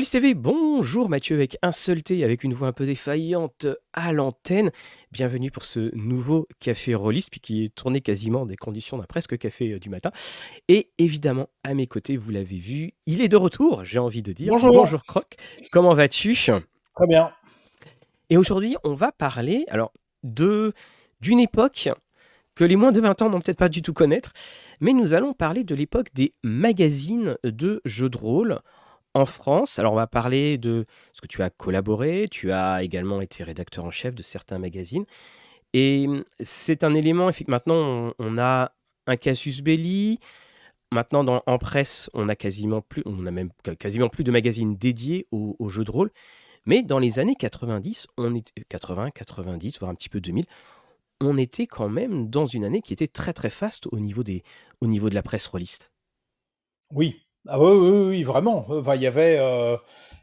Rollis TV, bonjour Mathieu avec un seul thé, avec une voix un peu défaillante à l'antenne. Bienvenue pour ce nouveau café Rollis, puis qui est tourné quasiment des conditions d'un presque café euh, du matin. Et évidemment, à mes côtés, vous l'avez vu, il est de retour, j'ai envie de dire. Bonjour. Bonjour Croc, comment vas-tu Très bien. Et aujourd'hui, on va parler alors de d'une époque que les moins de 20 ans n'ont peut-être pas du tout connaître, mais nous allons parler de l'époque des magazines de jeux de rôle en France. Alors, on va parler de ce que tu as collaboré. Tu as également été rédacteur en chef de certains magazines. Et mmh, c'est un élément, maintenant, on, a un casus belli. Maintenant, dans, en presse, on a quasiment plus, on a même quasiment plus de magazines dédiés aux, jeux de rôle. Mais dans les années 90, on est, 80, euh, 90, voire un petit peu 2000, on était quand même dans une année qui était très très faste au niveau, des, au niveau de la presse rôliste. Oui, ah oui, vraiment. il y avait, euh,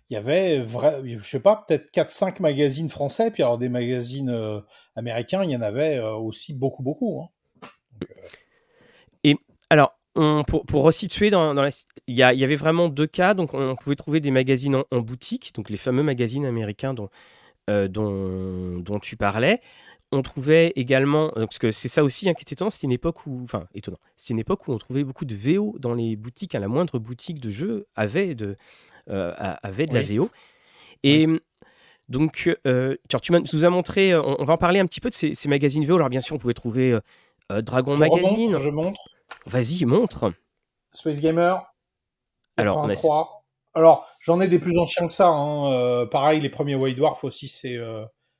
il y avait, je sais pas, peut-être 4-5 magazines français, puis alors des magazines euh, américains, il y en avait euh, aussi beaucoup, beaucoup. Hein. Et alors, pour, pour, resituer, dans, dans il, y avait vraiment deux cas. Donc, on, pouvait trouver des magazines en, boutique, donc les fameux magazines américains dont tu parlais on trouvait également, euh, parce que c'est ça aussi inquiétant, qui étonnant, c'était une époque où, enfin étonnant, c'est une époque où on trouvait beaucoup de VO dans les boutiques, hein, la moindre boutique de jeux avait de, euh, avait de la VO. Et donc, euh, tu nous as montré, on, va en parler un petit peu de ces, magazines VO. Alors bien sûr, on pouvait trouver Dragon Magazine. je montre. Vas-y, montre. Space Gamer. Alors, Alors, j'en ai des plus anciens que ça. Hein, pareil, les premiers White Dwarf aussi, c'est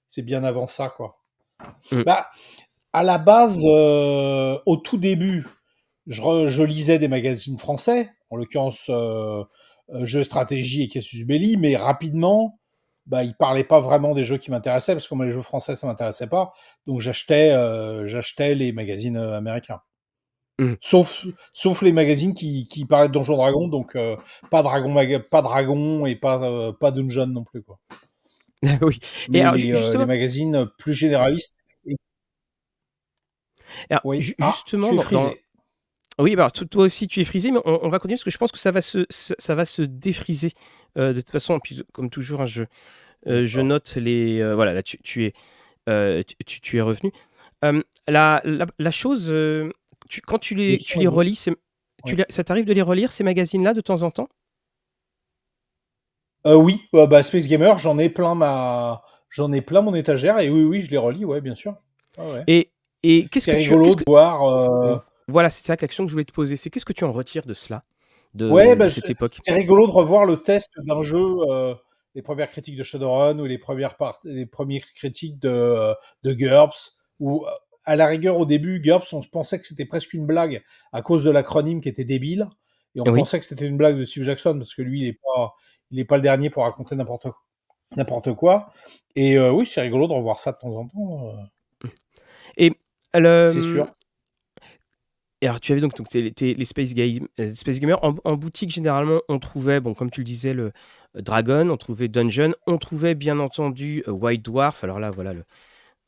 c'est bien avant ça, quoi. Mm. Bah, à la base, euh, au tout début, je, lisais des magazines français, en l'occurrence euh, euh, Jeux Stratégie et Casus Belli, mais rapidement, bah, ne parlaient pas vraiment des jeux qui m'intéressaient, parce que moi, les jeux français, ça m'intéressait pas. Donc, j'achetais, les magazines américains. Mm. Sauf, sauf les magazines qui, parlaient de Donjon Dragon, donc pas Dragon, pas Dragon et pas, pas Dungeon non plus. Quoi. Ah oui. Mais, euh, les, magazines euh, plus généralistes. oui. Ah, justement, tu oui, bah, toi aussi tu es frisé, mais on, va continuer parce que je pense que ça va se, ça va se défriser euh, de toute façon. Puis, comme toujours, hein, je, je note les. voilà, là tu, es, tu, es revenu. La, la, chose, tu, quand tu les, tu les relis, tu ça t'arrive de les relire ces magazines-là de temps en temps euh, oui, euh, bah, Space Gamer, j'en ai plein ma, j'en ai plein mon étagère et oui, oui, je les relis, ouais, bien sûr. Et, qu'est-ce que tu... voir. Euh, voilà, c'est ça la question que je voulais te poser. C'est qu'est-ce que tu en retires de cela, de, bah, cette époque C'est rigolo de revoir le test d'un jeu, les premières critiques de Shadowrun ou les premières premières critiques de de GURPS ou à la rigueur au début GURPS, on se pensait que c'était presque une blague à cause de l'acronyme qui était débile. Et on pensait que c'était une blague de Steve Jackson parce que lui, il est pas, il n'est pas le dernier pour raconter n'importe quoi. Et euh, oui, c'est rigolo de revoir ça de temps en temps. Euh. c'est sûr. Et alors, tu avais donc, les, Space, Game, euh, Space Gamer. En, boutique, généralement, on trouvait, bon, comme tu le disais, le Dragon, on trouvait Dungeon, on trouvait bien entendu White Dwarf. Alors là, voilà, le,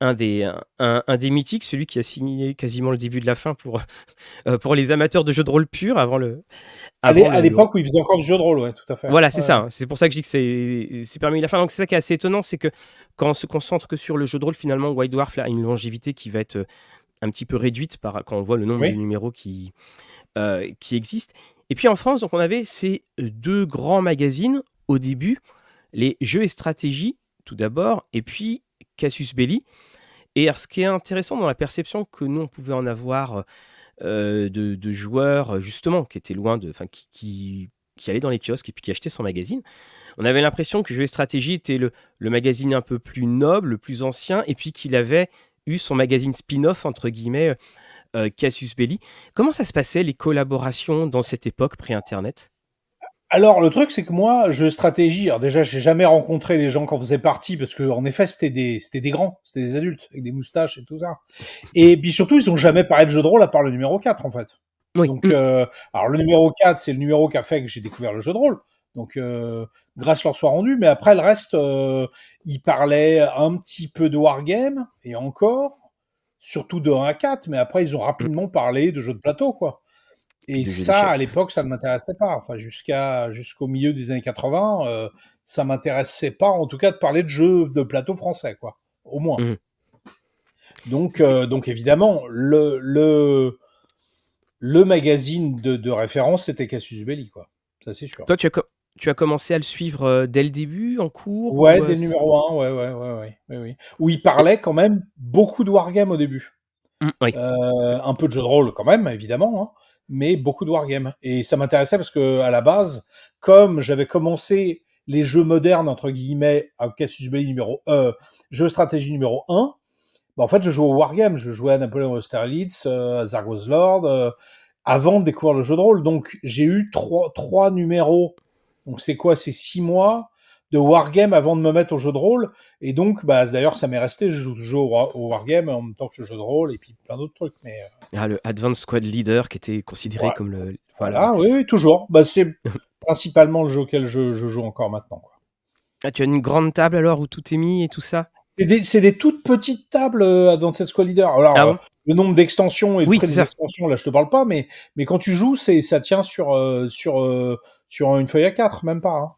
un des, un, un, des mythiques, celui qui a signé quasiment le début de la fin pour, euh, pour les amateurs de jeux de rôle pur avant le. à l'époque où ils faisaient encore du jeu de rôle, ouais, tout à fait. Voilà, c'est ça. C'est pour ça que je dis que c'est permis la fin. Donc c'est ça qui est assez étonnant, c'est que quand on se concentre que sur le jeu de rôle, finalement, White Dwarf a une longévité qui va être euh, un petit peu réduite par, quand on voit le nombre de numéros qui, euh, qui existent. Et puis en France, donc on avait ces deux grands magazines au début, les jeux et stratégie tout d'abord, et puis Cassius Belli, et ce qui est intéressant dans la perception que nous, on pouvait en avoir euh, de, joueurs, justement, qui étaient loin de. qui, dans les kiosques et puis qui achetaient son magazine. On avait l'impression que Jeux Stratégie était le, magazine un peu plus noble, le plus ancien, et puis qu'il avait eu son magazine spin-off, entre guillemets, euh, euh, Cassius Belli. Comment ça se passait, les collaborations dans cette époque pré-Internet alors le truc c'est que moi je stratégie. Alors déjà j'ai jamais rencontré les gens quand vous êtes parti parce que en effet c'était des c'était des grands, c'était des adultes avec des moustaches et tout ça. Et puis surtout ils ont jamais parlé de jeu de rôle à part le numéro 4 en fait. Donc euh, alors le numéro 4 c'est le numéro qui a fait que j'ai découvert le jeu de rôle. Donc euh, grâce leur soit rendu. mais après le reste euh, ils parlaient un petit peu de wargame et encore surtout de 1 à 4, mais après ils ont rapidement parlé de jeux de plateau quoi. Et ça, à l'époque, ça ne m'intéressait pas. Enfin, jusqu'à jusqu'au milieu des années 80, ça euh, ça m'intéressait pas, en tout cas, de parler de jeux de plateau français, quoi. Au moins. Mmh. Donc, euh, donc évidemment, le le le magazine de, de référence, c'était Cassius Belli, quoi. Ça, c'est sûr. Toi, tu as, tu as commencé à le suivre euh, dès le début, en cours Ouais, ou... dès le numéro 1, ouais, ouais, ouais, ouais, Où il parlait quand même beaucoup de wargame au début. Mmh, un peu de jeu de rôle quand même, évidemment. Hein mais beaucoup de wargames. Et ça m'intéressait parce que à la base, comme j'avais commencé les jeux modernes entre guillemets à Cassius Belli numéro 1 euh, jeu stratégie numéro 1, bah, en fait je jouais au wargame, je jouais à Napoléon Austerlitz, euh, à Zargos Lord euh, avant de découvrir le jeu de rôle. Donc j'ai eu trois trois numéros. Donc c'est quoi C'est six mois de wargame avant de me mettre au jeu de rôle. Et donc, bah, d'ailleurs, ça m'est resté. Je joue toujours au wargame en même temps que le jeu de rôle et puis plein d'autres trucs. Mais... Euh. Ah, le Advanced Squad Leader qui était considéré comme le. Voilà, oui, toujours. Bah, c'est principalement le jeu auquel je, joue encore maintenant. Quoi. Ah, tu as une grande table alors où tout est mis et tout ça C'est des, des, toutes petites tables euh, Advanced Squad Leader. Alors, ah euh, le nombre d'extensions et oui, des extensions, là je te parle pas, mais, mais quand tu joues, c'est ça tient sur, sur, sur une feuille à 4, même pas. Hein.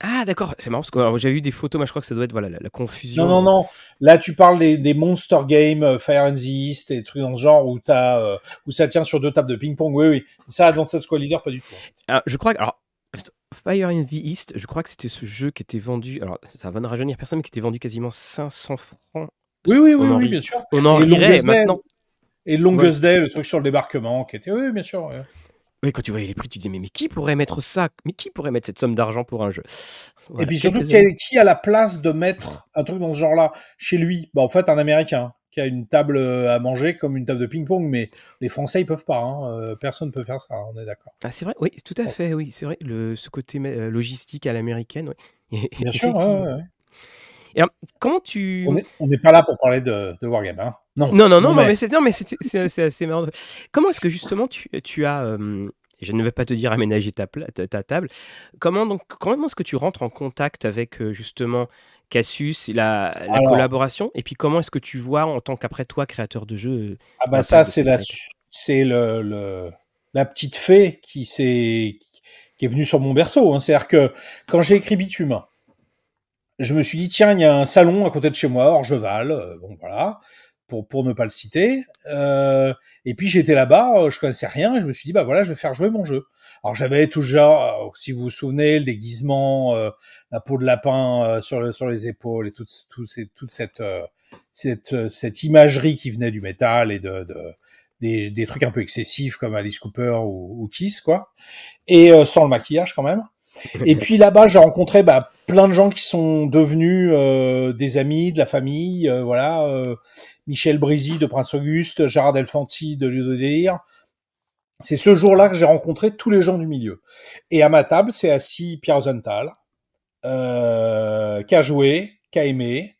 Ah, d'accord. C'est marrant parce que j'avais vu des photos, mais je crois que ça doit être voilà, la, confusion. Non, non, non. Là, tu parles des, Monster Games, euh, Fire and the East et trucs dans le genre où, as, euh, où ça tient sur deux tables de ping-pong. Oui, oui. Ça, Advanced Squad Leader, pas du tout. Ah, je crois que. Fire in the East, je crois que c'était ce jeu qui était vendu. Alors, ça va ne rajeunir personne, mais qui était vendu quasiment 500 francs. Oui, oui, oui, oui bien sûr. On en rirait Et Longest Day, le truc sur le débarquement, qui était. Oui, bien sûr. Oui, quand tu voyais les prix, tu disais mais, mais qui pourrait mettre ça Mais qui pourrait mettre cette somme d'argent pour un jeu Et puis surtout, qui a, la place de mettre un truc dans ce genre-là chez lui bah, En fait, un Américain hein, qui a une table euh, à manger comme une table de ping-pong, mais les Français, ils peuvent pas. Hein, euh, personne ne peut faire ça, hein, on est d'accord. Ah, c'est vrai, oui, tout à fait, oui, c'est vrai. ce côté euh, logistique à l'américaine, Bien sûr, tu... On n'est pas là pour parler de, de Wargame, hein. Non, non, non, mais, mais c'est assez marrant. Comment est-ce que justement tu, as. Euh, je ne vais pas te dire aménager ta, ta, table. Comment, donc, comment est-ce que tu rentres en contact avec euh, justement Cassius, la, la collaboration Et puis comment est-ce que tu vois en tant qu'après toi créateur de jeu euh, Ah bah ça c'est la c'est le, la petite fée qui qui est venue sur mon berceau. Hein. C'est-à-dire que quand j'ai écrit Bitume, je me suis dit tiens il y a un salon à côté de chez moi, Orgeval, bon voilà, pour, pour ne pas le citer. Euh, et puis j'étais là-bas, euh, je connaissais rien, et je me suis dit bah voilà, je vais faire jouer mon jeu. Alors j'avais toujours, si vous vous souvenez, le déguisement, euh, la peau de lapin sur, le, sur les épaules et toute, toute, toute cette, cette, cette imagerie qui venait du métal et de, des, des, trucs un peu excessifs comme Alice Cooper ou Kiss quoi, et sans le maquillage quand même. Et puis là-bas, j'ai rencontré bah, plein de gens qui sont devenus euh, des amis, de la famille. Euh, voilà, euh, Michel Brizy de Prince Auguste, Gérard Elfanti de Lieu de Délire. C'est ce jour-là que j'ai rencontré tous les gens du milieu. Et à ma table, c'est assis Pierre Zental, qui a joué, qui a aimé,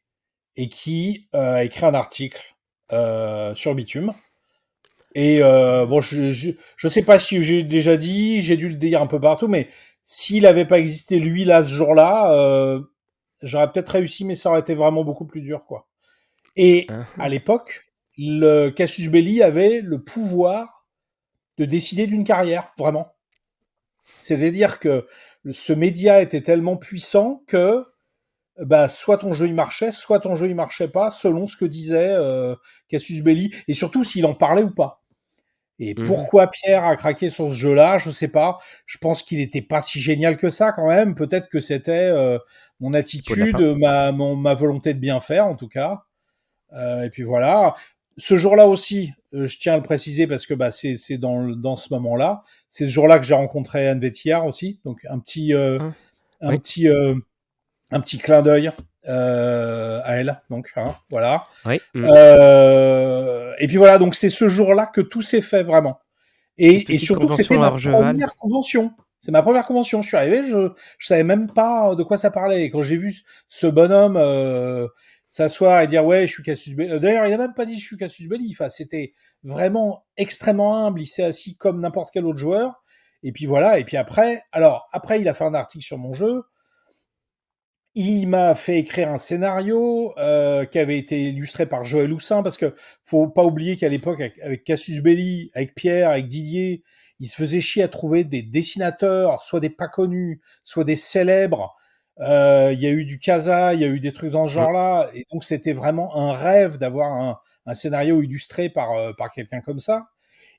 et qui a écrit un article sur Bitume. Et bon, je, ne sais pas si j'ai déjà dit, j'ai dû le dire un peu partout, mais s'il n'avait pas existé lui là ce jour-là, euh, j'aurais peut-être réussi, mais ça aurait été vraiment beaucoup plus dur, quoi. Et ah. à l'époque, le Cassius Belli avait le pouvoir de décider d'une carrière, vraiment. C'est-à-dire que ce média était tellement puissant que bah, soit ton jeu il marchait, soit ton jeu il marchait pas, selon ce que disait euh, Cassius Belli, et surtout s'il en parlait ou pas. Et mmh. pourquoi Pierre a craqué sur ce jeu-là, je ne sais pas. Je pense qu'il n'était pas si génial que ça quand même. Peut-être que c'était euh, mon attitude, ma, volonté de bien faire en tout cas. Euh, et puis voilà. Ce jour-là aussi, euh, je tiens à le préciser parce que bah, c'est dans, ce moment-là. C'est ce jour-là que j'ai rencontré Anne Vétillard aussi. Donc un petit mmh. clin d'œil euh, à elle, donc hein, voilà. Oui. Mm. Euh, et puis voilà, donc c'est ce jour-là que tout s'est fait vraiment. Et, et surtout, c'était ma première convention. C'est ma première convention. Je suis arrivé, je je savais même pas de quoi ça parlait. Et quand j'ai vu ce bonhomme euh, s'asseoir et dire ouais, je suis Cassius Belli. Euh, d'ailleurs, il a même pas dit je suis Cassius Belli. Enfin, c'était vraiment extrêmement humble. Il s'est assis comme n'importe quel autre joueur. Et puis voilà. Et puis après, alors après, il a fait un article sur mon jeu il m'a fait écrire un scénario euh, qui avait été illustré par Joël Houssin, parce que faut pas oublier qu'à l'époque, avec, Cassus Cassius Belli, avec Pierre, avec Didier, il se faisait chier à trouver des dessinateurs, soit des pas connus, soit des célèbres. Euh, il y a eu du Casa, il y a eu des trucs dans ce mm. genre-là, et donc c'était vraiment un rêve d'avoir un, scénario illustré par, euh, par quelqu'un comme ça.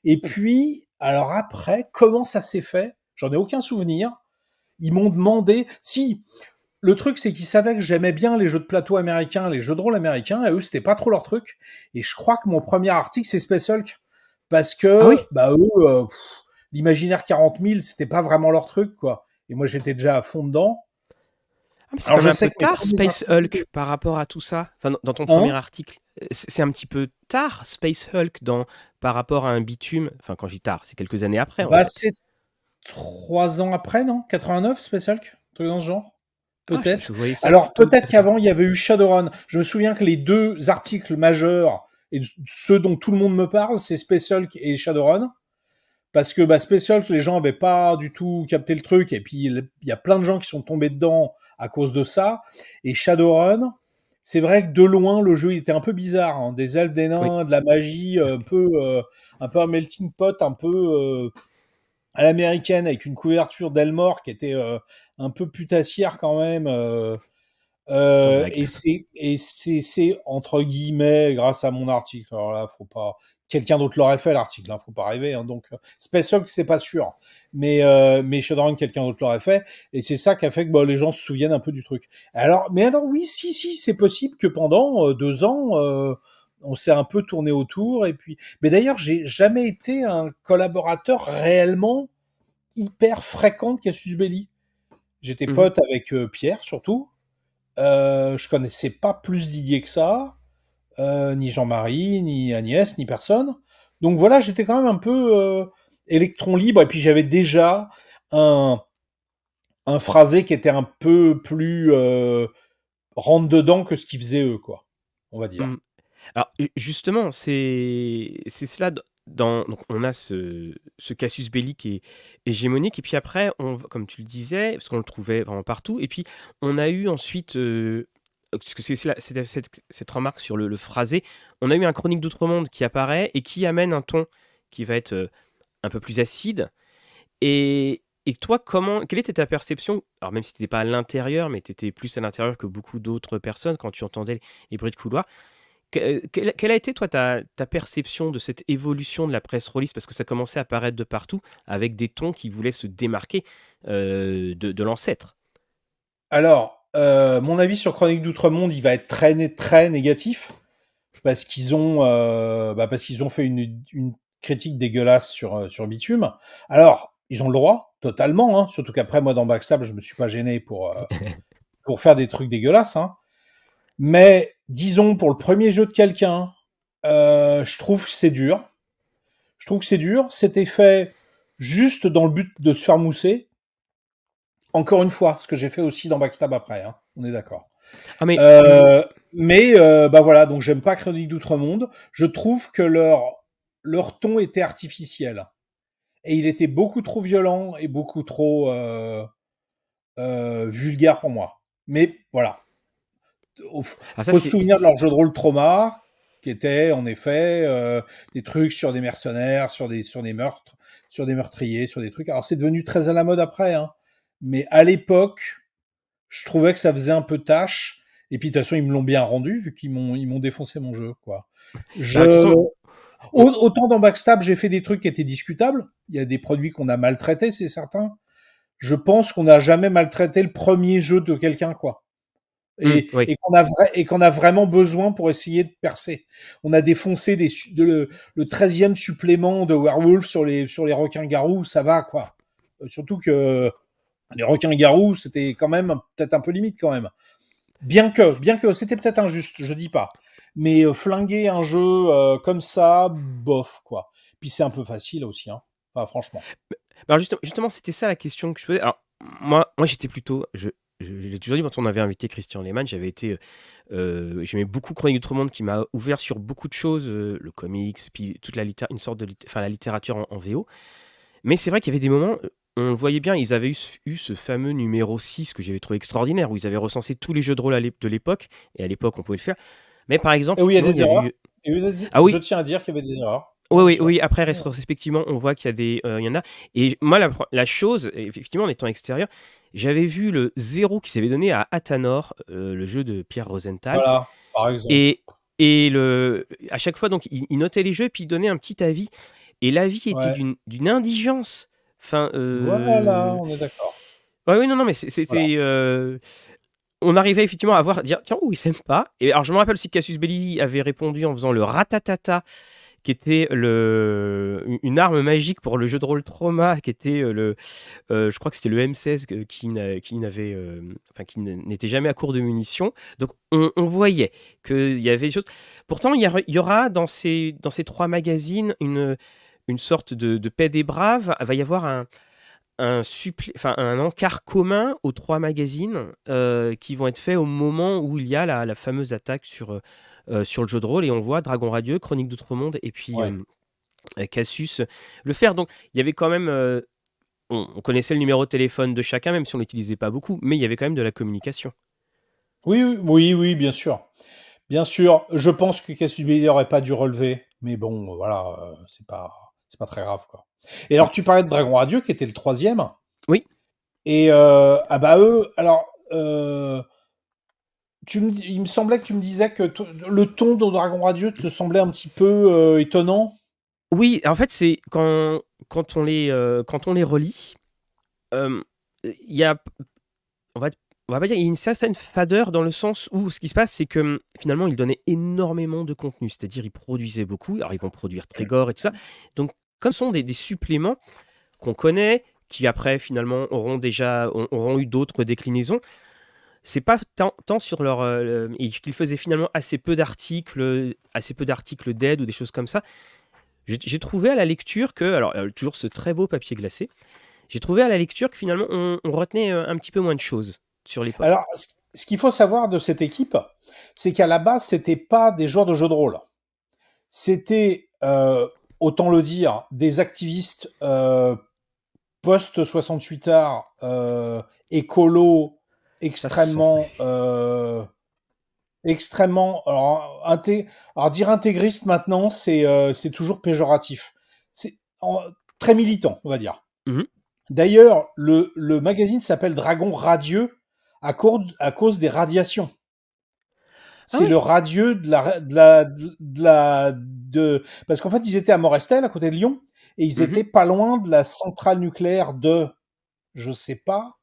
Et mm. puis, alors après, comment ça s'est fait J'en ai aucun souvenir. Ils m'ont demandé si le truc, c'est qu'ils savaient que j'aimais bien les jeux de plateau américains, les jeux de rôle américains, et eux, c'était pas trop leur truc. Et je crois que mon premier article, c'est Space Hulk. Parce que, ah bah, eux, euh, l'imaginaire 40 000, c'était pas vraiment leur truc, quoi. Et moi, j'étais déjà à fond dedans. Ah, c'est un peu tard, Space Hulk, par rapport à tout ça. dans ton hein premier article, c'est un petit peu tard, Space Hulk, dans, par rapport à un bitume. Enfin, quand je dis tard, c'est quelques années après. Bah, c'est trois ans après, non 89, Space Hulk Truc dans ce genre ah, peut-être. Alors peut-être qu'avant il y avait eu Shadowrun. Je me souviens que les deux articles majeurs et ceux dont tout le monde me parle, c'est Special et Shadowrun. Parce que bah, Special, les gens n'avaient pas du tout capté le truc et puis il y a plein de gens qui sont tombés dedans à cause de ça. Et Shadowrun, c'est vrai que de loin le jeu il était un peu bizarre, hein. des elfes, des nains, de la magie, un peu, euh, un peu melting pot, un peu. Euh, à l'américaine avec une couverture d'Elmore qui était euh, un peu putassière quand même. Euh, euh et c'est et c'est entre guillemets grâce à mon article. Alors là, faut pas quelqu'un d'autre l'aurait fait l'article, hein, faut pas rêver. Hein, donc euh, Space c'est pas sûr, mais euh, mais Shadowrun, quelqu'un d'autre l'aurait fait, et c'est ça qui a fait que bah, les gens se souviennent un peu du truc. Alors, mais alors oui, si si, c'est possible que pendant deux ans on s'est un peu tourné autour et puis mais d'ailleurs j'ai jamais été un collaborateur réellement hyper fréquent de Cassius Belli j'étais mhm. pote avec euh, Pierre surtout euh, je connaissais pas plus Didier que ça euh, ni Jean-Marie ni Agnès ni personne donc voilà j'étais quand même un peu électron libre et puis j'avais déjà un un phrasé qui était un peu plus rentre dedans que ce qu'ils faisaient eux quoi on va dire mm. Alors justement, c'est cela dans, donc on a ce, ce casus belli qui hégémonique, et puis après, on, comme tu le disais, parce qu'on le trouvait vraiment partout, et puis on a eu ensuite, euh, c'est, cette, remarque sur le, phrasé, on a eu un chronique d'outre-monde qui apparaît et qui amène un ton qui va être euh, un peu plus acide. Et, toi, comment, quelle était ta perception Alors même si tu n'étais pas à l'intérieur, mais tu étais plus à l'intérieur que beaucoup d'autres personnes quand tu entendais les, les bruits de couloir, euh, quelle, a été, toi, ta, perception de cette évolution de la presse release Parce que ça commençait à apparaître de partout avec des tons qui voulaient se démarquer euh, de, l'ancêtre. Alors, euh, mon avis sur Chronique d'Outre-Monde, il va être très, très négatif parce qu'ils ont, bah, parce ont fait une, critique dégueulasse sur, sur Bitume. Alors, ils ont le droit, totalement, hein. surtout qu'après, moi, dans Backstab, je me suis pas gêné pour, pour faire des trucs dégueulasses. Hein. Mais disons, pour le premier jeu de quelqu'un, euh, je trouve que c'est dur. Je trouve que c'est dur. C'était fait juste dans le but de se faire mousser. Encore une fois, ce que j'ai fait aussi dans Backstab après, hein. on est d'accord. Ah, mais euh, mais euh, bah voilà, donc j'aime pas Chronique d'Outre-Monde. Je trouve que leur, leur ton était artificiel. Et il était beaucoup trop violent et beaucoup trop vulgaire pour moi. Mais voilà, ah, faut se souvenir de leur jeu de rôle Trauma, qui était en effet euh, des trucs sur des mercenaires, sur des, sur des meurtres, sur des meurtriers, sur des trucs. Alors c'est devenu très à la mode après, hein. mais à l'époque, je trouvais que ça faisait un peu tâche. Et puis de toute façon, ils me l'ont bien rendu vu qu'ils m'ont ils m'ont défoncé mon jeu quoi. Je... Bah, autant dans Backstab, j'ai fait des trucs qui étaient discutables. Il y a des produits qu'on a maltraités, c'est certain. Je pense qu'on n'a jamais maltraité le premier jeu de quelqu'un quoi. Mm, et, et qu'on a, vraiment besoin pour essayer de percer. On a défoncé le, 13e supplément de Werewolf sur les sur les requins garous, ça va quoi. Euh, surtout que les requins garous, c'était quand même peut-être un peu limite quand même. Bien que bien que c'était peut-être injuste, je dis pas. Mais euh, flinguer un jeu euh, comme ça, bof quoi. Puis c'est un peu facile aussi hein. franchement. Bah, bah, justement, c'était ça la question que je posais. Alors moi moi j'étais plutôt je je, l'ai toujours dit quand on avait invité Christian Lehmann, j'avais été. Euh, euh, j'aimais beaucoup Chronique d'Outre-Monde qui m'a ouvert sur beaucoup de choses, euh, le comics, puis toute la, une sorte de enfin, la littérature en, VO. Mais c'est vrai qu'il y avait des moments, on le voyait bien, ils avaient eu, ce fameux numéro 6 que j'avais trouvé extraordinaire, où ils avaient recensé tous les jeux de rôle de l'époque, et à l'époque on pouvait le faire. Mais par exemple. oui, il y a des erreurs. Ah, oui. Je tiens à dire qu'il y avait des erreurs. Oui, oui, oui. Après, respectivement, on voit qu'il y, a des, il y en a. Et moi, la, la chose, effectivement, en étant extérieur, j'avais vu le zéro qui s'avait donné à Atanor, euh, le jeu de Pierre Rosenthal. Voilà, par exemple. Et, et le, à chaque fois, donc, il, notait les jeux et puis il donnait un petit avis. Et l'avis était d'une indigence. Enfin, euh, Voilà, on est d'accord. Oui, non, non, mais c'était. Euh, on arrivait effectivement à voir, dire, tiens, ou oh, s'aime pas. Et alors, je me rappelle si Cassius Belli avait répondu en faisant le ratatata qui était le, une arme magique pour le jeu de rôle Trauma, qui était euh, le, euh, je crois que c'était le M16 qui n'avait, euh, enfin, n'était jamais à court de munitions. Donc on, voyait qu'il y avait des choses. Pourtant, il y, aura dans ces, dans ces trois magazines une, une sorte de, de paix des braves. Il va y avoir un, un, un encart commun aux trois magazines euh, qui vont être faits au moment où il y a la, fameuse attaque sur, euh, euh, sur le jeu de rôle. Et on voit Dragon Radio, Chronique d'Outre-Monde et puis Cassius le faire. Donc il y avait quand même. On, connaissait le numéro de téléphone de chacun, même si on ne l'utilisait pas beaucoup, mais il y avait quand même de la communication. Oui, oui, oui, bien sûr. Bien sûr, je pense que Cassus Billy n'aurait pas dû relever, mais bon, voilà, c'est pas, c'est pas très grave, quoi. Et alors, tu parlais de Dragon Radio, qui était le troisième. Oui. Et euh, ah bah eux, alors, euh, tu me, il me semblait que tu me disais que le ton de Dragon Radio te semblait un petit peu euh, étonnant. Oui, en fait, c'est quand, quand, on les, quand on les relit, il y a, on va pas dire, il y a une certaine fadeur dans le sens où ce qui se passe, c'est que finalement, ils donnaient énormément de contenu, c'est-à-dire ils produisaient beaucoup, alors ils vont produire Trégor et tout ça, donc comme ce sont des, des suppléments qu'on connaît, qui après finalement auront déjà auront eu d'autres déclinaisons. C'est pas tant, sur leur Ils euh, qu'ils faisaient finalement assez peu d'articles, assez peu d'articles d'aide ou des choses comme ça. J'ai trouvé à la lecture que alors euh, toujours ce très beau papier glacé. J'ai trouvé à la lecture que finalement on, retenait euh, un petit peu moins de choses sur les. Alors ce qu'il faut savoir de cette équipe, c'est qu'à la base c'était pas des joueurs de jeux de rôle. C'était autant le dire, des activistes euh, post-68 art euh, écolo extrêmement euh, extrêmement alors, dire intégriste maintenant c'est toujours péjoratif c'est très militant on va dire mhm. d'ailleurs le, le magazine s'appelle Dragon radieux à cause des radiations ah c'est le radieux de la, de la, de la, de, parce qu'en fait, ils étaient à Morestel, à côté de Lyon, et ils mhm. étaient pas loin de la centrale nucléaire de, je sais pas,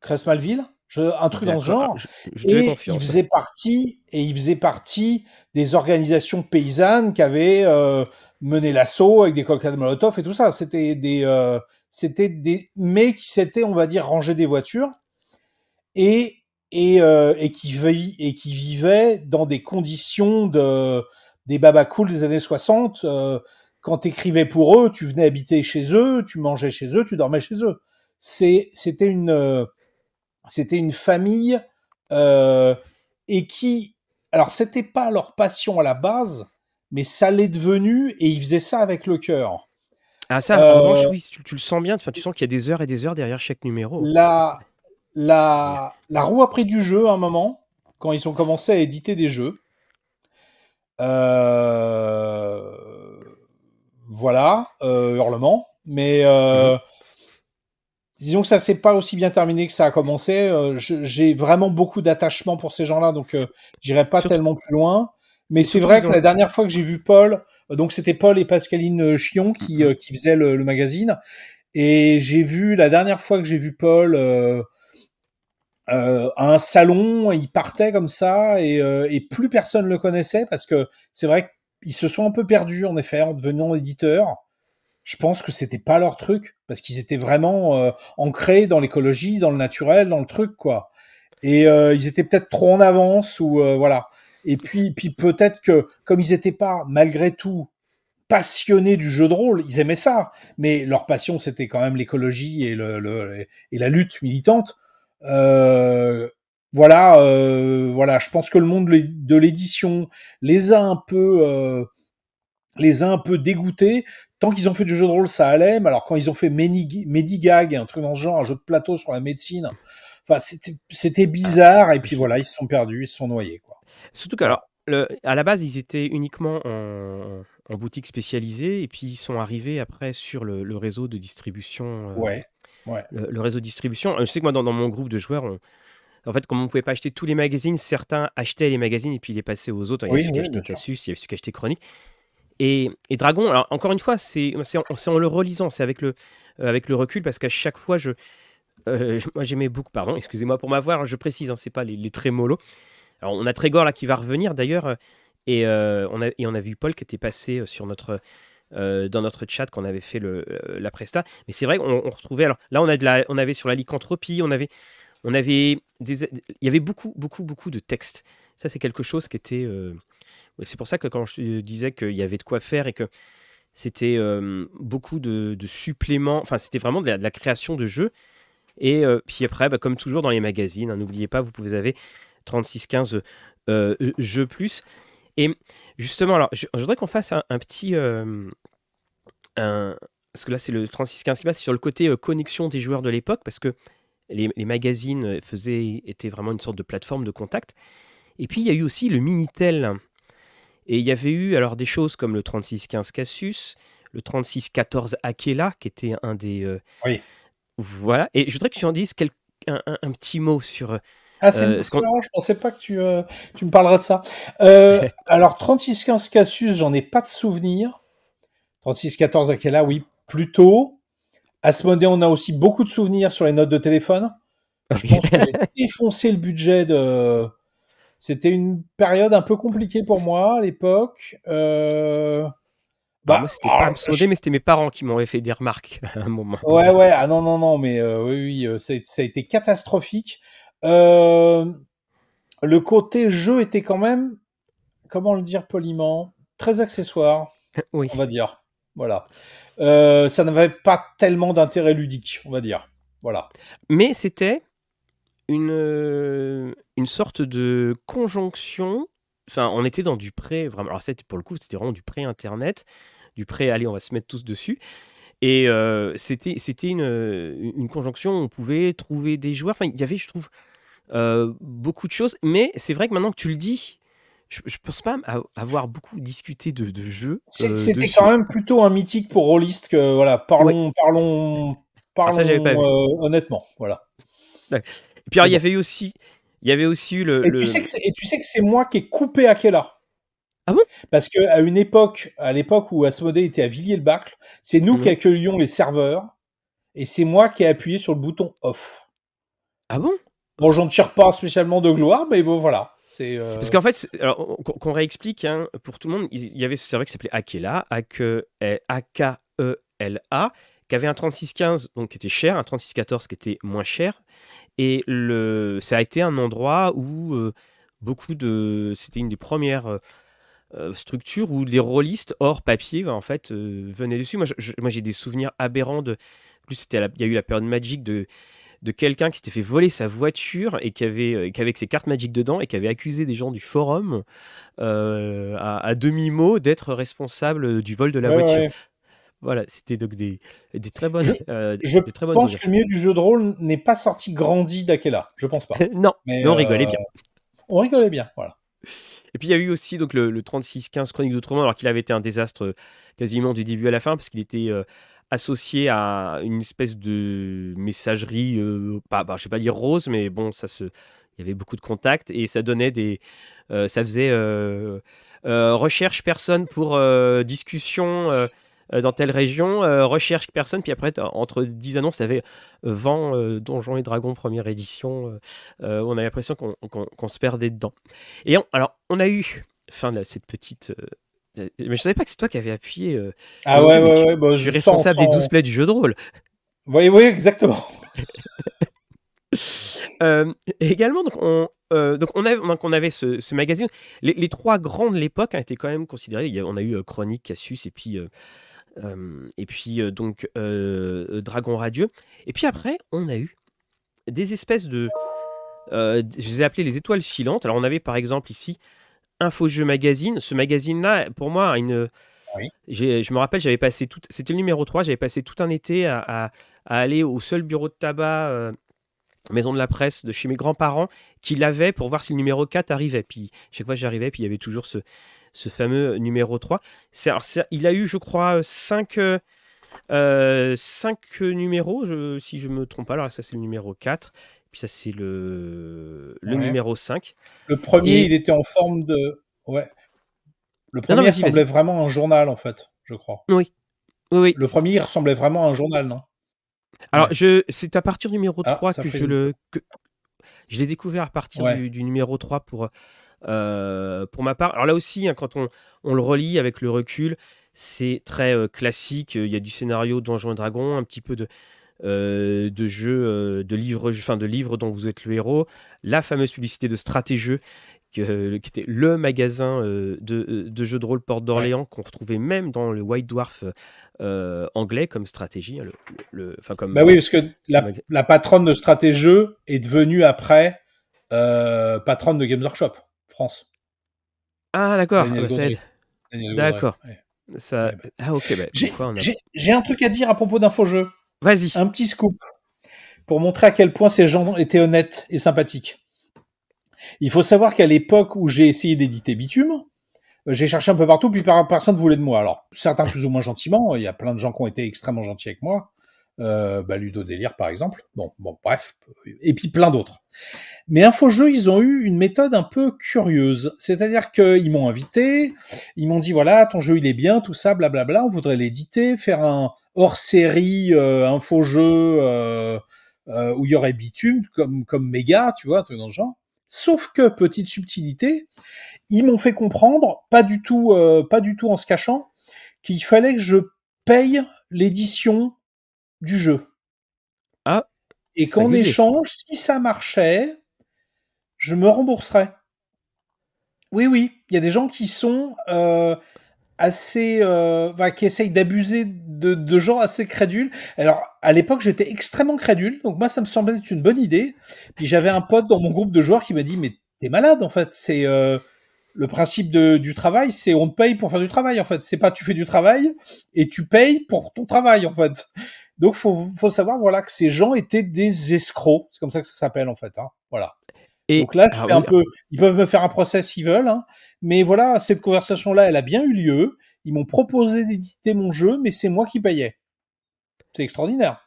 Cresmalville, je, un truc dans ce genre. et ils faisaient partie, et ils faisaient partie des organisations paysannes qui avaient euh, mené l'assaut avec des coquettes de Molotov et tout ça. C'était des, euh, c'était des, mais qui s'étaient, on va dire, rangés des voitures. Et euh, et, qui vivait dans des conditions de, des babacools des années 60. Euh, quand écrivais pour eux, tu venais habiter chez eux, tu mangeais chez eux, tu dormais chez eux. Euh, c'était une, famille et qui, alors c'était pas leur passion à la base, mais ça l'est devenu et ils faisaient ça avec le cœur. Ah ça, en revanche, oui, tu, le sens bien, tu sens qu'il y a des heures et des heures derrière chaque numéro. là la, roue a pris du jeu à un moment, quand ils ont commencé à éditer des jeux. Euh... Voilà, euh, hurlement. Mais euh, mhm. disons que ça s'est pas aussi bien terminé que ça a commencé. Euh, j'ai vraiment beaucoup d'attachement pour ces gens-là, donc j'irai pas tellement plus loin. Mais c'est vrai que la dernière fois que j'ai vu Paul, donc c'était Paul et Pascaline Chion qui, mhm. faisaient le, magazine. Et j'ai vu la dernière fois que j'ai vu Paul, euh, un salon, il partait comme ça euh, et, plus personne le connaissait parce que c'est vrai qu'ils se sont un peu perdus en effet en devenant éditeurs. Je pense que c'était pas leur truc parce qu'ils étaient vraiment euh, ancrés dans l'écologie, dans le naturel, dans le truc quoi. Et ils étaient peut-être trop en avance ou voilà. Et puis, puis peut-être que comme ils n'étaient pas malgré tout passionnés du jeu de rôle, ils aimaient ça, mais leur passion c'était quand même l'écologie et, le, et la lutte militante euh, voilà, euh, voilà, je pense que le monde de l'édition les a un peu, euh, les a un peu dégoûtés. Tant qu'ils ont fait du jeu de rôle, ça allait, mais alors quand ils ont fait Medigag, un truc dans ce genre, un jeu de plateau sur la médecine, enfin, c'était ah, bizarre, et puis voilà, ils se sont perdus, ils se sont noyés, quoi. Surtout qu'à alors, à la base, ils étaient uniquement en, boutique spécialisée, et puis ils sont arrivés après sur le, réseau de distribution. Ouais le, réseau de distribution. Je sais que moi, dans, mon groupe de joueurs, en fait, comme on ne pouvait pas acheter tous les magazines, certains achetaient les magazines et puis les passaient aux autres. Il y avait oui, ceux qui achetaient Cassus, il y avait ceux qui achetaient Chronique. Et, Dragon, alors encore une fois, c'est en, en, le relisant, c'est avec le, euh, avec le recul, parce qu'à chaque fois, je, euh, moi j'aimais beaucoup, pardon, excusez-moi pour m'avoir, je précise, hein, c'est pas les, très mollo. Alors on a Trégor là qui va revenir d'ailleurs, euh, et, euh, et on a vu Paul qui était passé sur notre, euh, dans notre chat qu'on avait fait le, euh, la presta. Mais c'est vrai, qu'on retrouvait. Alors là, on, a de on avait sur la lycanthropie, on avait, on avait il y avait beaucoup, beaucoup, beaucoup de textes. Ça, c'est quelque chose qui était. Euh, c'est pour ça que quand je disais qu'il y avait de quoi faire et que c'était beaucoup de, suppléments. Enfin, c'était vraiment de la, création de jeux. Et puis après, bah, comme toujours dans les magazines, hein, n'oubliez pas, vous pouvez avoir 36 15 jeux plus. Et Justement, alors, je, voudrais qu'on fasse un, petit. Euh, parce que là, c'est le 36-15 qui passe sur le côté euh, connexion des joueurs de l'époque, parce que les, magazines euh, faisaient, étaient vraiment une sorte de plateforme de contact. Et puis, il y a eu aussi le Minitel. Et il y avait eu alors des choses comme le 36-15 Cassus le 36-14 Akela, qui était un des. oui. Voilà. Et je voudrais que tu en dises un, petit mot sur ah, c'est euh, je pensais pas que tu, euh, tu me parleras de ça. Euh, alors, 36-15 Cassius, j'en ai pas de souvenir. 36-14 Akela, oui, plutôt. là on a aussi beaucoup de souvenirs sur les notes de téléphone. Je pense que j'ai défoncé le budget de. C'était une période un peu compliquée pour moi à l'époque. Euh... Bah, bah c'était pas Asmodée, ah, mais c'était mes parents qui m'ont fait des remarques à un moment. Ouais, ouais, ah non, non, non, mais euh, oui, oui, ça, ça a été catastrophique. Euh, le côté jeu était quand même, comment le dire poliment, très accessoire, on va dire. Voilà. Euh, ça n'avait pas tellement d'intérêt ludique, on va dire. Voilà. Mais c'était une, euh, une sorte de conjonction. Enfin, on était dans du pré, vraiment. Alors, c'était pour le coup, c'était vraiment du pré-internet, du pré, allez, on va se mettre tous dessus. Et c'était, une, une conjonction on pouvait trouver des joueurs. Enfin, il y avait, je trouve, euh, beaucoup de choses. Mais c'est vrai que maintenant que tu le dis, je, pense pas avoir beaucoup discuté de, de jeux. Euh, c'était quand même plutôt un mythique pour Rollist que voilà, parlons, parlons, parlons euh, honnêtement, voilà. Et puis il y avait aussi, il y avait aussi eu le. Et, Tu sais que c'est moi qui ai coupé Akela. Ah bon Parce que à une époque, à l'époque où Asmodée était à Villiers-le-Bacle, c'est nous mhm. qui accueillions les serveurs et c'est moi qui ai appuyé sur le bouton off. Ah bon Bon, j'en tire pas spécialement de gloire, mais bon, voilà. c'est euh, Parce qu'en fait, qu'on réexplique, hein, pour tout le monde, il y avait ce serveur qui s'appelait Akela, A-K-E-L-A, e qui avait un 3615, donc qui était cher, un 3614 qui était moins cher. Et le, ça a été un endroit où euh, beaucoup de. C'était une des premières. Euh, structures où les rollistes hors papier en fait venaient dessus moi j'ai des souvenirs aberrants de plus c'était il y a eu la période magique de de quelqu'un qui s'était fait voler sa voiture et qui avait, euh, ses cartes magiques dedans et qui avait accusé des gens du forum euh, à, demi-mot d'être responsable du vol de la voiture. Voilà, c'était donc des, des, très bonnes. Je, euh, pense que le milieu du jeu de rôle n'est pas sorti grandi d'Akela, je pense pas. non, mais, on rigolait bien. On rigolait bien, voilà. Et puis il y a eu aussi donc le, 36-15 Chronique alors qu'il avait été un désastre quasiment du début à la fin, parce qu'il était associé à une espèce de messagerie, euh, pas, bah, je vais pas dire rose, mais bon, ça se, il y avait beaucoup de contacts et ça donnait des, euh, ça faisait euh, recherche personne pour discussion. dans telle région, recherche personne, puis après, entre 10 annonces, ça avait vent, donjons et dragons, première édition. on a l'impression qu'on se perdait dedans. Et alors, on a eu, fin de cette petite mais je savais pas que c'est toi qui avais appuyé. Euh, ah ouais, ouais, je bah, suis responsable des 12 plays du jeu de rôle. Oui, oui, exactement. Euh, également, donc on, euh, donc on, avait, avait ce, magazine. Les, trois grands de l'époque a hein, étaient quand même considérés. on a eu Chronique, Cassius et puis, et puis donc Dragon Radieux. Et puis après, on a eu des espèces de. je les ai appelées les étoiles filantes. Alors on avait par exemple ici jeu Magazine. Ce magazine-là, pour moi, une. Je me rappelle, j'avais passé tout. C'était le numéro 3, j'avais passé tout un été à, aller au seul bureau de tabac. Euh, maison de la presse de chez mes grands-parents qui l'avait pour voir si le numéro 4 arrivait. Puis chaque fois j'arrivais, puis il y avait toujours ce, fameux numéro 3. il a eu, je crois, 5, euh, euh, numéros, si je me trompe pas. Alors, ça, c'est le numéro 4. Puis ça, c'est le, numéro 5. Le premier, il était en forme de. Ouais. Le premier ressemblait vraiment à un journal, en fait, je crois. Oui. oui, Le premier ressemblait vraiment à un journal, non Alors, je... c'est à partir du numéro 3 ah, que je le. Que... Je l'ai découvert à partir du, numéro 3 pour, euh, pour ma part. Alors là aussi, hein, quand on, on le relit avec le recul, c'est très euh, classique. Il y a du scénario Donjons et Dragons, un petit peu de, euh, de jeux, euh, de livres, enfin de livres dont vous êtes le héros, la fameuse publicité de stratégieux que, euh, qui était le magasin de, jeux de rôle Porte d'Orléans qu'on retrouvait même dans le White Dwarf anglais comme stratégie. Hein, le, comme, bah oui, parce que la, patronne de Stratégeux est devenue après patronne de Games Workshop France. Ah d'accord, ah, bah, D'accord. J'ai un truc à dire à propos jeu Vas-y. Un petit scoop pour montrer à quel point ces gens étaient honnêtes et sympathiques. Il faut savoir qu'à l'époque où j'ai essayé d'éditer Bitume, euh, j'ai cherché un peu partout, puis personne ne voulait de moi. Alors, certains plus ou moins gentiment, il y a plein de gens qui ont été extrêmement gentils avec moi, euh, bah Ludo Délire par exemple, bon, bon bref, et puis plein d'autres. Mais jeu, ils ont eu une méthode un peu curieuse, c'est-à-dire qu'ils m'ont invité, ils m'ont dit voilà, ton jeu il est bien, tout ça, blablabla, on voudrait l'éditer, faire un hors-série euh, InfoJeu euh, euh où il y aurait Bitume, comme, comme Méga, tu vois, tout dans genre. Sauf que, petite subtilité, ils m'ont fait comprendre, pas du tout, euh, pas du tout en se cachant, qu'il fallait que je paye l'édition du jeu. Ah. Et qu'en échange, si ça marchait, je me rembourserais. Oui, oui, il y a des gens qui sont euh, assez, euh, qui essayent d'abuser de, gens assez crédules. Alors, à l'époque, j'étais extrêmement crédule, donc moi, ça me semblait être une bonne idée. Puis j'avais un pote dans mon groupe de joueurs qui m'a dit, mais t'es malade, en fait. C'est euh, le principe du travail, c'est on te paye pour faire du travail, en fait. C'est pas tu fais du travail et tu payes pour ton travail, en fait. Donc, faut, faut savoir voilà que ces gens étaient des escrocs. C'est comme ça que ça s'appelle en fait. Hein. Voilà. Donc là, ah un peu. Ils peuvent me faire un procès s'ils veulent, hein. mais voilà, cette conversation-là, elle a bien eu lieu. Ils m'ont proposé d'éditer mon jeu, mais c'est moi qui payais. C'est extraordinaire.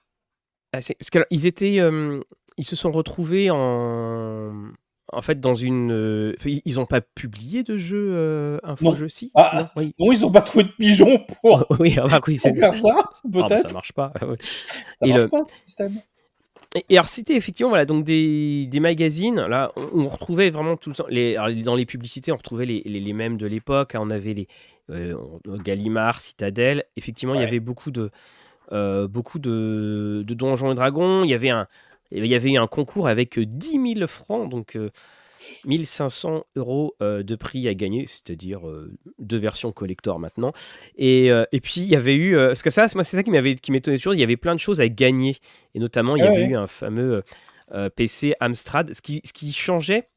Ah, parce qu'ils étaient, euh, ils se sont retrouvés en en fait, dans une. Euh, ils n'ont pas publié de jeu, un euh, faux jeu, si ah, oui. ils n'ont pas trouvé de pigeon pour, oui, ah bah oui, faire ça, peut ah, bah, ça marche pas. Ça et marche pas, Et, alors, c'était effectivement voilà, donc des, des magazines. Là, on, retrouvait vraiment tout le temps. Les, dans les publicités, on retrouvait les, les, mêmes de l'époque. Hein. on avait les euh, Gallimard, Citadel. Effectivement, il y avait beaucoup de, beaucoup de, de Donjons et Dragons. Il y avait un il y avait eu un concours avec 10 euh, 000 francs, donc 1500 euh, euros euh, de prix à gagner, c'est-à-dire deux versions collector maintenant. Et, et, puis il y avait eu, parce que ça, moi c'est ça qui m'avait, qui m'étonnait toujours, il y avait plein de choses à gagner. Et notamment, il y ah avait eu un fameux PC Amstrad, ce qui, ce qui changeait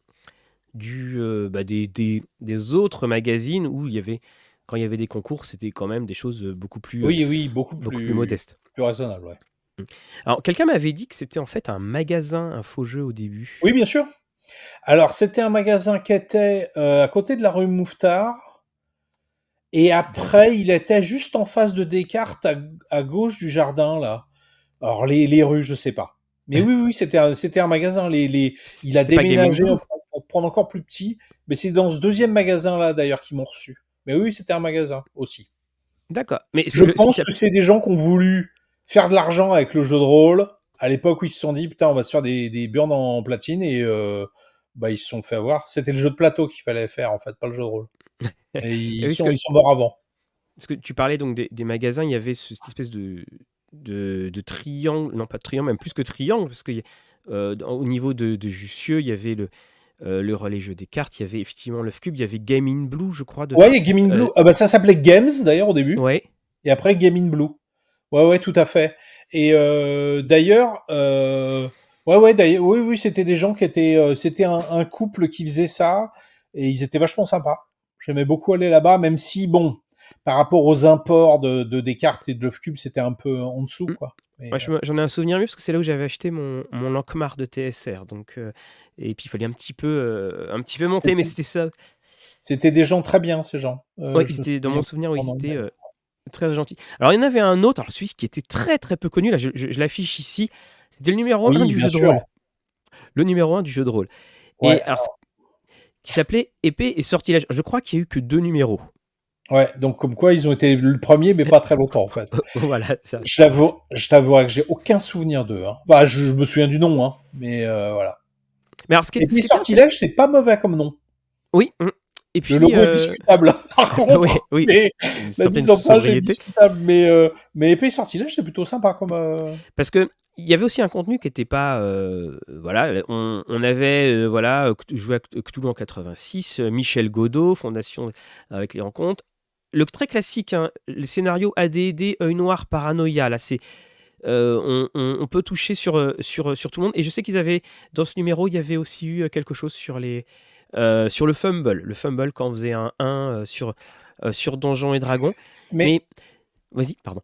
du, bah, des, des, autres magazines où il y avait, quand il y avait des concours, c'était quand même des choses beaucoup plus, oui, oui, beaucoup, beaucoup plus, plus modestes. Plus raisonnable, ouais. Mmh. Alors, quelqu'un m'avait dit que c'était en fait un magasin, un faux jeu au début. Oui, bien sûr. Alors, c'était un magasin qui était euh, à côté de la rue Mouffetard. Et après, il était juste en face de Descartes, à, gauche du jardin, là. Alors, les, rues, je sais pas. Mais oui, oui, c'était un, c'était un magasin. Les, Il a déménagé pour prendre encore plus petit. Mais c'est dans ce deuxième magasin-là, d'ailleurs, qu'ils m'ont reçu. Mais oui, c'était un magasin aussi. D'accord. Mais je pense que c'est des gens qui ont voulu faire de l'argent avec le jeu de rôle. À l'époque où ils se sont dit, putain, on va se faire des, burnes en, platine et euh, bah, ils se sont fait avoir. C'était le jeu de plateau qu'il fallait faire, en fait, pas le jeu de rôle. ils, sont, morts avant. Parce que tu parlais donc des, magasins, il y avait cette espèce de, de, triangle, non pas de triangle, même plus que triangle, parce que euh, au niveau de, de Jussieu, il y avait le, euh, le relais jeu des cartes, il y avait effectivement le cube, il y avait gaming Blue, je crois. De... Ouais, Game Blue. Ah bah ça s'appelait Games d'ailleurs au début. Ouais. Et après gaming Blue. Ouais, ouais, tout à fait. Et euh, d'ailleurs, euh, ouais, ouais, d'ailleurs, oui, oui, c'était des gens qui étaient, euh, c'était un, couple qui faisait ça et ils étaient vachement sympas. J'aimais beaucoup aller là-bas, même si bon, par rapport aux imports de, de Descartes et de Cube, c'était un peu en dessous, mmh. quoi. J'en ai un souvenir mieux parce que c'est là où j'avais acheté mon, mon de TSR, donc et puis il fallait un petit peu, un petit peu monter, mais c'était ça. C'était des gens très bien, ces gens. Oui, dans mon souvenir, oui, ils Très gentil. Alors, il y en avait un autre, alors Suisse, qui était très très peu connu. Là, je, l'affiche ici. C'était le numéro du jeu de rôle. Le numéro 1 du jeu de rôle. et qui s'appelait Épée et Sortilège. Je crois qu'il n'y a eu que deux numéros. Ouais, donc comme quoi ils ont été le premier, mais pas très longtemps en fait. voilà, ça. Je t'avouerai que j'ai aucun souvenir d'eux. Hein. Enfin, je, me souviens du nom, hein, mais euh, voilà. Mais alors, ce qui sortilège, c'est pas mauvais comme nom. Oui, hum. Et puis, le logo est euh, discutable, hein, par contre. Oui, oui, mais la mise en est discutable. Mais, euh, mais Épée Sortilège, c'est plutôt sympa comme. Euh, Parce que. Il y avait aussi un contenu qui n'était pas. Euh, voilà, on, avait voilà, joué à Cthulhu en 86, Michel Godot, Fondation avec les rencontres. Le très classique, hein, le scénario ADD, œil noir, paranoïa. Là, c'est. on, on, peut toucher sur, sur, sur tout le monde. Et je sais qu'ils avaient, dans ce numéro, il y avait aussi eu quelque chose sur les, euh, sur le fumble. Le fumble, quand vous faisait un 1 euh, sur, euh, sur Donjons et Dragons. Mais, vas-y, pardon.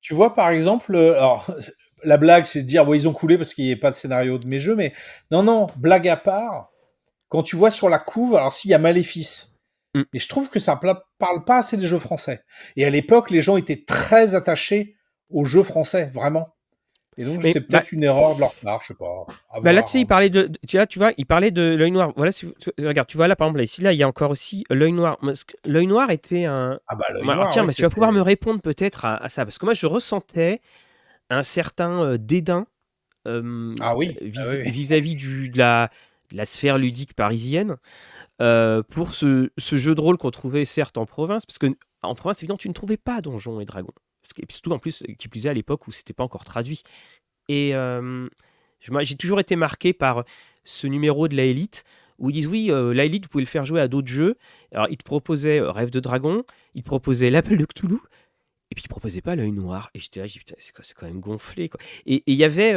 Tu vois, par exemple, alors, la blague, c'est de dire, ils ont coulé parce qu'il n'y avait pas de scénario de mes jeux, mais non, non, blague à part, quand tu vois sur la couve, alors s'il y a Maléfice, mm. mais je trouve que ça parle pas assez des jeux français. Et à l'époque, les gens étaient très attachés aux jeux français, vraiment. Et donc, c'est bah peut-être une erreur de leur part, je sais pas. Bah, là, tu sais, il hein. parlait de, tu il parlait de l'œil noir. Voilà, regarde, tu vois là, par exemple, ici, là, il y a encore aussi l'œil noir. L'œil noir était un. Ah bah, l'œil noir. tiens, bah, tu vas pouvoir me répondre peut-être à, ça, parce que moi, je ressentais un certain euh, dédain ah euh, ah vis-à-vis de la, la sphère ludique parisienne. Euh, pour ce, jeu de rôle qu'on trouvait certes en province, parce que en province, évidemment, tu ne trouvais pas Donjons et Dragons et puis surtout en plus, euh, qui plus est à l'époque où c'était pas encore traduit. Et j'ai toujours été marqué par ce numéro de la élite où ils disent oui, euh, la élite vous pouvez le faire jouer à d'autres jeux. Alors, ils te proposaient euh, Rêve de Dragon, ils te proposaient L'Appel de Cthulhu, et puis ils proposaient pas l'œil noir. Et j'étais là, putain, c'est quand même gonflé. Quoi. Et il y avait,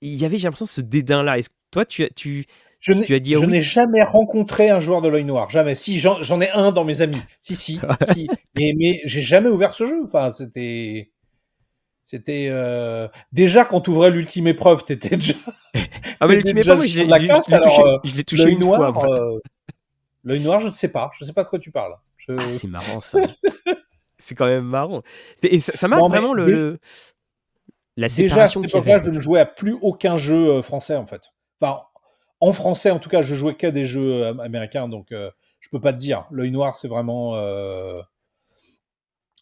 il y avait j'ai l'impression, ce dédain-là. Est-ce que toi, tu, tu, je ah n'ai jamais rencontré un joueur de l'œil noir, jamais. Si j'en ai un dans mes amis, si si, mais j'ai jamais ouvert ce jeu. Enfin, c'était c'était euh, déjà quand ouvrais l'ultime épreuve, tu étais déjà. ah mais l'ultime épreuve, je alors, je l'ai euh, touché une noir, fois. Euh, l'œil noir, je ne sais pas, je ne sais pas de quoi tu parles. Ah, c'est marrant ça. c'est quand même marrant. Et ça, m'a vraiment le, la Déjà à cette époque-là, je ne jouais à plus aucun jeu français en fait. Enfin, en français, en tout cas, je jouais qu'à des jeux euh, américains, donc euh, je peux pas te dire. L'œil noir, c'est vraiment. Euh,